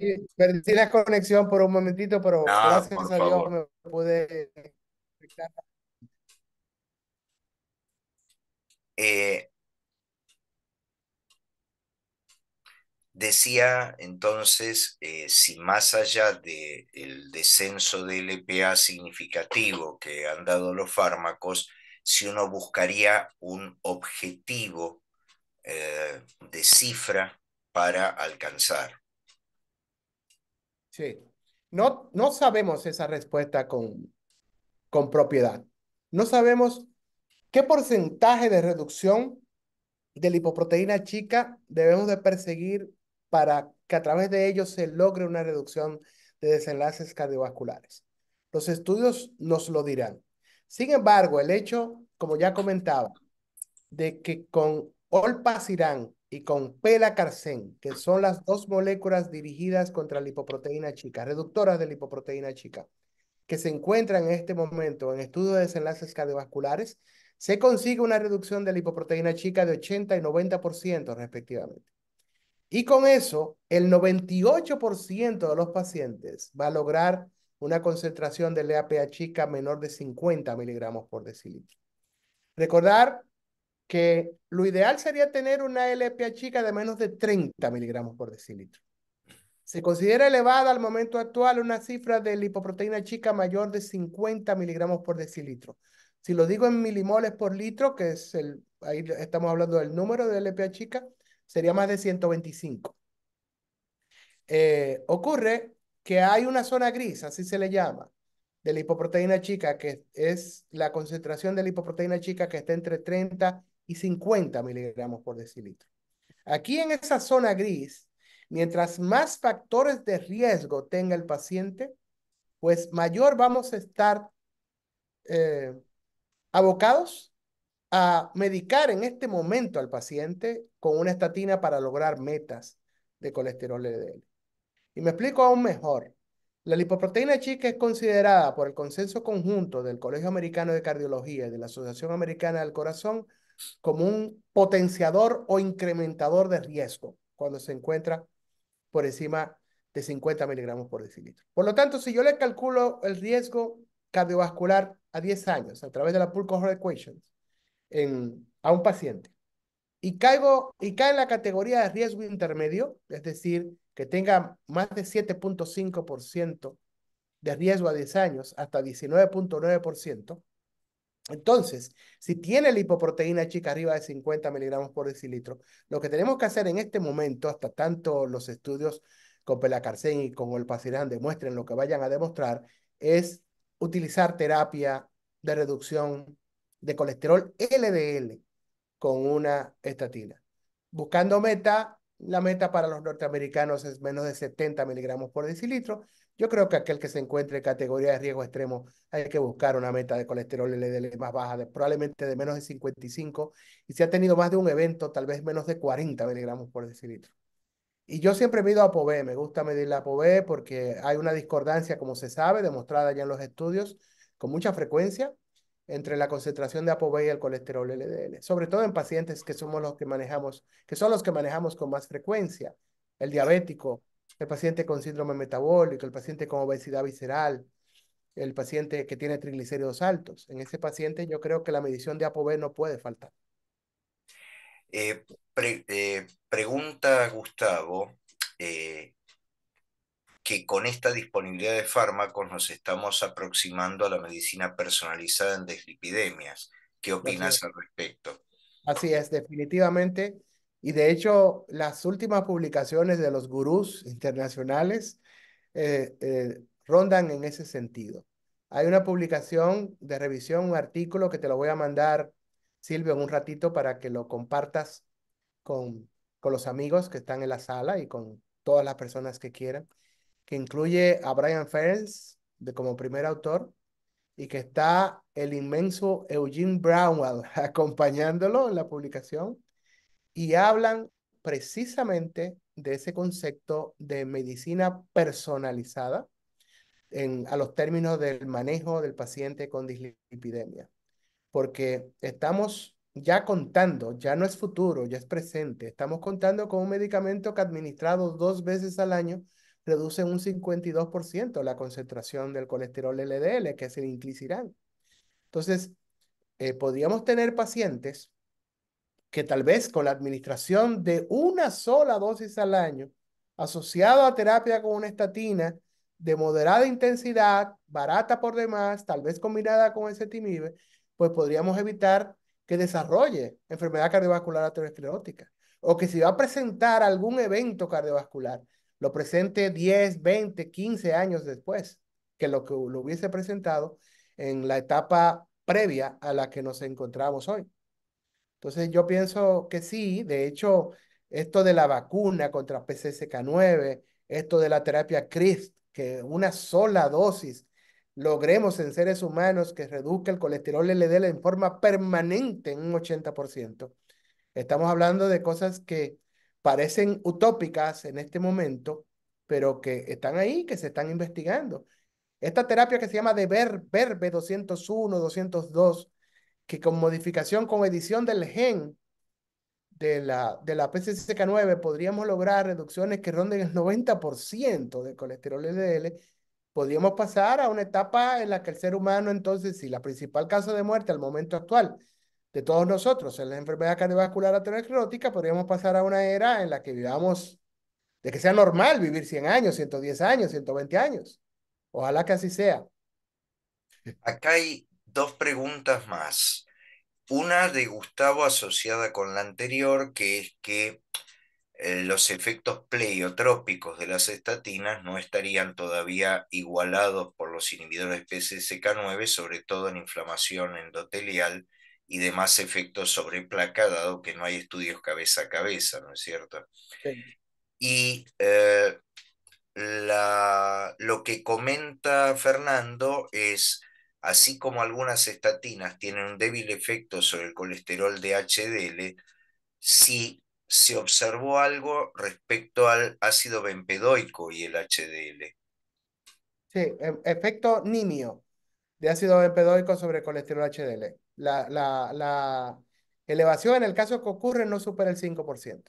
S2: la conexión por un momentito, pero gracias a Dios me pude. Eh,
S1: decía entonces, eh, si más allá del descenso del EPA significativo que han dado los fármacos, si uno buscaría un objetivo eh, de cifra para alcanzar.
S2: Sí, no, no sabemos esa respuesta con, con propiedad. No sabemos qué porcentaje de reducción de lipoproteína chica debemos de perseguir para que a través de ello se logre una reducción de desenlaces cardiovasculares. Los estudios nos lo dirán. Sin embargo, el hecho, como ya comentaba, de que con olpacirán y con pelacarcén, que son las dos moléculas dirigidas contra la lipoproteína chica, reductoras de la lipoproteína chica, que se encuentran en este momento en estudios de desenlaces cardiovasculares, se consigue una reducción de la lipoproteína chica de 80 y 90% respectivamente. Y con eso, el 98% de los pacientes va a lograr una concentración de lpa e chica menor de 50 miligramos por decilitro. Recordar que lo ideal sería tener una LPA e chica de menos de 30 miligramos por decilitro. Se considera elevada al momento actual una cifra de lipoproteína chica mayor de 50 miligramos por decilitro. Si lo digo en milimoles por litro, que es el, ahí estamos hablando del número de LPA e chica, sería más de 125. Eh, ocurre que hay una zona gris, así se le llama, de la hipoproteína chica, que es la concentración de la hipoproteína chica que está entre 30 y 50 miligramos por decilitro. Aquí en esa zona gris, mientras más factores de riesgo tenga el paciente, pues mayor vamos a estar eh, abocados a medicar en este momento al paciente con una estatina para lograr metas de colesterol LDL. Y me explico aún mejor. La lipoproteína chica es considerada por el consenso conjunto del Colegio Americano de Cardiología y de la Asociación Americana del Corazón como un potenciador o incrementador de riesgo cuando se encuentra por encima de 50 miligramos por decilitro. Por lo tanto, si yo le calculo el riesgo cardiovascular a 10 años a través de la pulco Equation Equations en, a un paciente y, caigo, y cae en la categoría de riesgo intermedio, es decir, que tenga más de 7.5% de riesgo a 10 años hasta 19.9%, entonces, si tiene la hipoproteína chica arriba de 50 miligramos por decilitro, lo que tenemos que hacer en este momento, hasta tanto los estudios con pelacarcén y con olpacirán demuestren lo que vayan a demostrar, es utilizar terapia de reducción de colesterol LDL con una estatina, buscando meta la meta para los norteamericanos es menos de 70 miligramos por decilitro. Yo creo que aquel que se encuentre en categoría de riesgo extremo hay que buscar una meta de colesterol LDL más baja, de, probablemente de menos de 55. Y si ha tenido más de un evento, tal vez menos de 40 miligramos por decilitro. Y yo siempre mido POB, me gusta medir la POB porque hay una discordancia, como se sabe, demostrada ya en los estudios con mucha frecuencia entre la concentración de ApoB y el colesterol LDL, sobre todo en pacientes que somos los que manejamos, que son los que manejamos con más frecuencia, el diabético, el paciente con síndrome metabólico, el paciente con obesidad visceral, el paciente que tiene triglicéridos altos. En ese paciente yo creo que la medición de ApoB no puede faltar.
S1: Eh, eh, pregunta Gustavo, eh, que con esta disponibilidad de fármacos nos estamos aproximando a la medicina personalizada en deslipidemias. ¿Qué opinas al respecto?
S2: Así es, definitivamente. Y de hecho, las últimas publicaciones de los gurús internacionales eh, eh, rondan en ese sentido. Hay una publicación de revisión, un artículo que te lo voy a mandar, Silvio, en un ratito para que lo compartas con, con los amigos que están en la sala y con todas las personas que quieran que incluye a Brian Ferns como primer autor y que está el inmenso Eugene Brownwell acompañándolo en la publicación y hablan precisamente de ese concepto de medicina personalizada en, a los términos del manejo del paciente con dislipidemia, porque estamos ya contando, ya no es futuro, ya es presente, estamos contando con un medicamento que administrado dos veces al año reduce un 52% la concentración del colesterol LDL, que es el inclicirán. Entonces, eh, podríamos tener pacientes que tal vez con la administración de una sola dosis al año, asociado a terapia con una estatina de moderada intensidad, barata por demás, tal vez combinada con el cetimibe, pues podríamos evitar que desarrolle enfermedad cardiovascular aterosclerótica o que si va a presentar algún evento cardiovascular, lo presente 10, 20, 15 años después que lo que lo hubiese presentado en la etapa previa a la que nos encontramos hoy. Entonces yo pienso que sí, de hecho, esto de la vacuna contra PCSK9, esto de la terapia CRISP, que una sola dosis logremos en seres humanos que reduzca el colesterol LDL en forma permanente en un 80%. Estamos hablando de cosas que parecen utópicas en este momento, pero que están ahí, que se están investigando. Esta terapia que se llama de Verbe 201, 202, que con modificación, con edición del gen de la, de la pcck 9 podríamos lograr reducciones que ronden el 90% de colesterol LDL, podríamos pasar a una etapa en la que el ser humano, entonces, si la principal causa de muerte al momento actual de todos nosotros en la enfermedad cardiovascular aterosclerótica, podríamos pasar a una era en la que vivamos, de que sea normal vivir 100 años, 110 años, 120 años. Ojalá que así sea.
S1: Acá hay dos preguntas más. Una de Gustavo asociada con la anterior, que es que eh, los efectos pleiotrópicos de las estatinas no estarían todavía igualados por los inhibidores PCSK9, sobre todo en inflamación endotelial, y demás efectos sobre placa, dado que no hay estudios cabeza a cabeza, ¿no es cierto? Y eh, la, lo que comenta Fernando es, así como algunas estatinas tienen un débil efecto sobre el colesterol de HDL, si se observó algo respecto al ácido bempedoico y el HDL.
S2: Sí, e, efecto nimio de ácido bempedoico sobre colesterol HDL la, elevación en el caso que ocurre no supera el 5%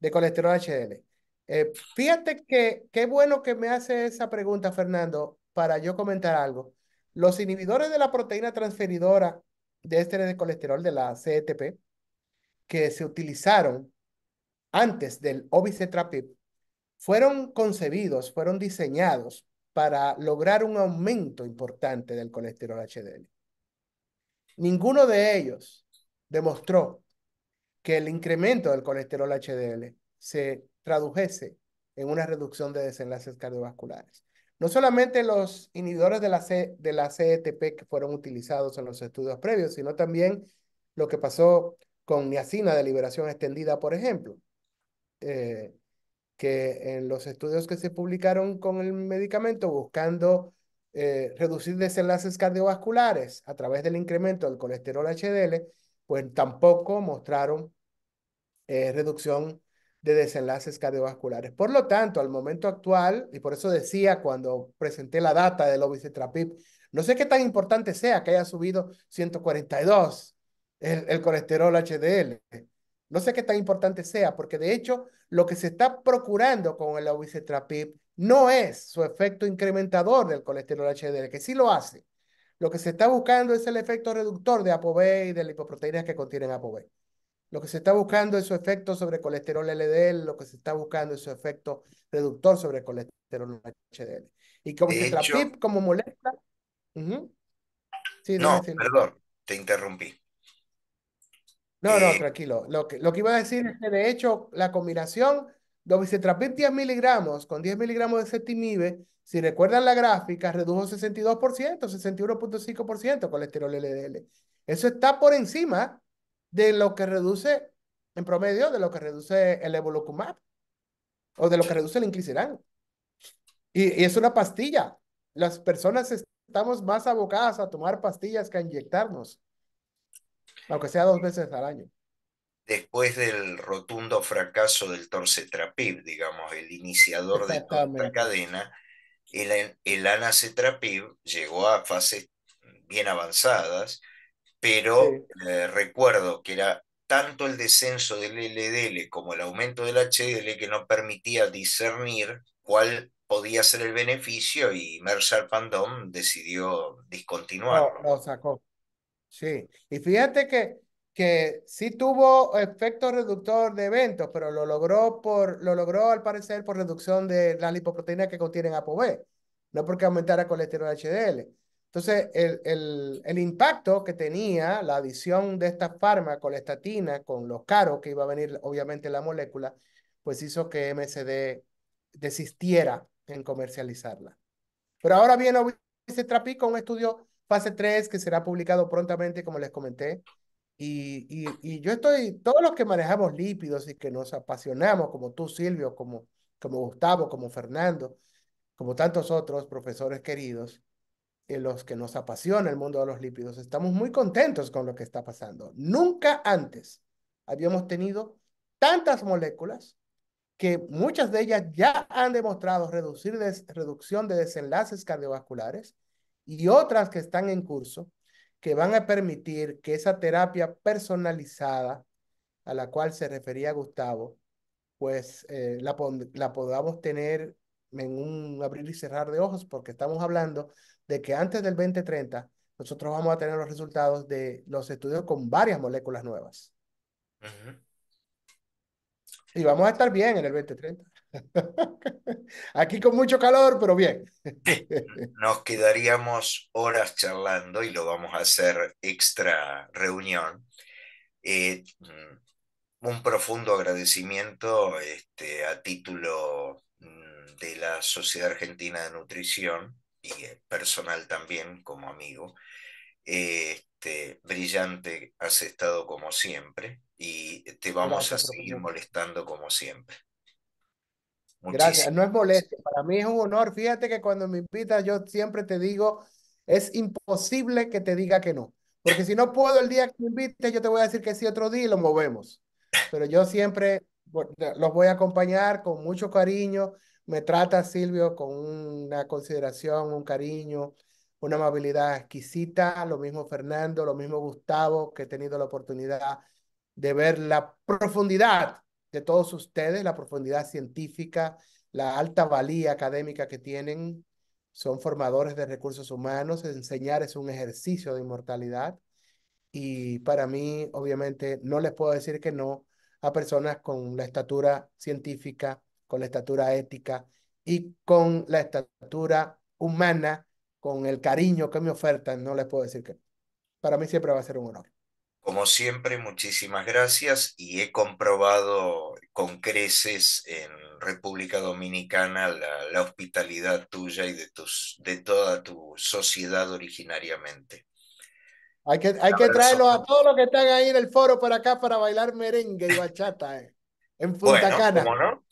S2: de colesterol HDL. Eh, fíjate que qué bueno que me hace esa pregunta, Fernando, para yo comentar algo. Los inhibidores de la proteína transferidora de este de colesterol de la CETP que se utilizaron antes del obicetrapib fueron concebidos, fueron diseñados para lograr un aumento importante del colesterol HDL. Ninguno de ellos demostró que el incremento del colesterol HDL se tradujese en una reducción de desenlaces cardiovasculares. No solamente los inhibidores de la, de la CETP que fueron utilizados en los estudios previos, sino también lo que pasó con niacina de liberación extendida, por ejemplo, eh, que en los estudios que se publicaron con el medicamento buscando eh, reducir desenlaces cardiovasculares a través del incremento del colesterol HDL, pues tampoco mostraron eh, reducción de desenlaces cardiovasculares. Por lo tanto, al momento actual, y por eso decía cuando presenté la data del obicetrapib, no sé qué tan importante sea que haya subido 142 el, colesterol HDL. No sé qué tan importante sea, porque de hecho lo que se está procurando con el obicetrapib no es su efecto incrementador del colesterol HDL, que sí lo hace. Lo que se está buscando es el efecto reductor de ApoB y de lipoproteínas que contienen ApoB. Lo que se está buscando es su efecto sobre colesterol LDL, lo que se está buscando es su efecto reductor sobre colesterol HDL. Y como se PIP como molesta... sí, no, perdón,
S1: te interrumpí.
S2: No, no, eh, tranquilo. Lo que, lo que iba a decir es que de hecho la combinación Dovicetrapib 10 miligramos con 10 miligramos de septimibe, si recuerdan la gráfica, redujo 62%, 61.5% colesterol LDL. Eso está por encima de lo que reduce, en promedio, de lo que reduce el evolucumab o de lo que reduce el inclisiran. y es una pastilla. Las personas estamos más abocadas a tomar pastillas que a inyectarnos, aunque sea dos veces al año
S1: después del rotundo fracaso del torcetrapib, digamos, el iniciador de esta cadena, el, el anacetrapib llegó a fases bien avanzadas, pero eh, recuerdo que era tanto el descenso del LDL como el aumento del HDL que no permitía discernir cuál podía ser el beneficio y Mercer Pandom decidió discontinuarlo.
S2: sacó. Sí, y fíjate que que sí tuvo efecto reductor de eventos, pero lo logró, por, lo logró al parecer por reducción de las lipoproteínas que contienen ApoB, no porque aumentara colesterol HDL. Entonces, el, el, el impacto que tenía la adición de esta fármaco, la estatina, con los caros que iba a venir obviamente la molécula, pues hizo que MSD desistiera en comercializarla. Pero ahora viene se con un estudio fase 3 que será publicado prontamente, como les comenté, y, yo estoy, todos los que manejamos lípidos y que nos apasionamos, como tú, Silvio, como, como Gustavo, como Fernando, como tantos otros profesores queridos, en los que nos apasiona el mundo de los lípidos, estamos muy contentos con lo que está pasando. Nunca antes habíamos tenido tantas moléculas que muchas de ellas ya han demostrado reducir reducción de desenlaces cardiovasculares y otras que están en curso que van a permitir que esa terapia personalizada a la cual se refería Gustavo, pues eh, la, podamos tener en un abrir y cerrar de ojos, porque estamos hablando de que antes del 2030 nosotros vamos a tener los resultados de los estudios con varias moléculas nuevas. Y vamos a estar bien en el 2030. Aquí con mucho calor, pero bien.
S1: Nos quedaríamos horas charlando y lo vamos a hacer extra reunión. Eh, mm, un profundo agradecimiento este, a título mm, de la Sociedad Argentina de Nutrición y eh, personal también como amigo. Eh, este, brillante has estado como siempre y te vamos a seguir molestando como siempre.
S2: Gracias, no es molestia, para mí es un honor. Fíjate que cuando me invitas yo siempre te digo, es imposible que te diga que no, porque si no puedo el día que me invites yo te voy a decir que sí otro día lo movemos. Pero yo siempre los voy a acompañar con mucho cariño. Me trata Silvio con una consideración, un cariño, una amabilidad exquisita. Lo mismo Fernando, lo mismo Gustavo, que he tenido la oportunidad de ver la profundidad todos ustedes, la profundidad científica, la alta valía académica que tienen. Son formadores de recursos humanos, enseñar es un ejercicio de inmortalidad y para mí, obviamente, no les puedo decir que no a personas con la estatura científica, con la estatura ética y con la estatura humana, con el cariño que me ofertan, no les puedo decir que Para mí siempre va a ser un honor.
S1: Como siempre, muchísimas gracias y he comprobado con creces en República Dominicana la, hospitalidad tuya y de, tus, de toda tu sociedad originariamente.
S2: Hay que, hay que traerlos a todos los que están ahí en el foro para acá para bailar merengue y bachata eh, en Punta Cana. ¿Cómo no?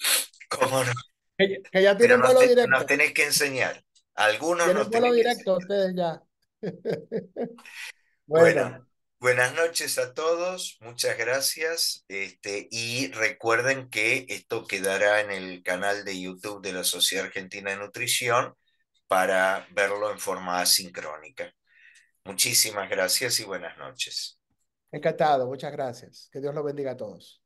S1: ¿Cómo no? Que, ya tienen vuelo directo. Nos tenés que enseñar. Algunos tienen vuelo
S2: directo ustedes ya.
S1: bueno. Buenas noches a todos, muchas gracias. Este, y recuerden que esto quedará en el canal de YouTube de la Sociedad Argentina de Nutrición para verlo en forma asincrónica. Muchísimas gracias y
S2: buenas noches. Encantado, muchas gracias. Que Dios los bendiga a todos.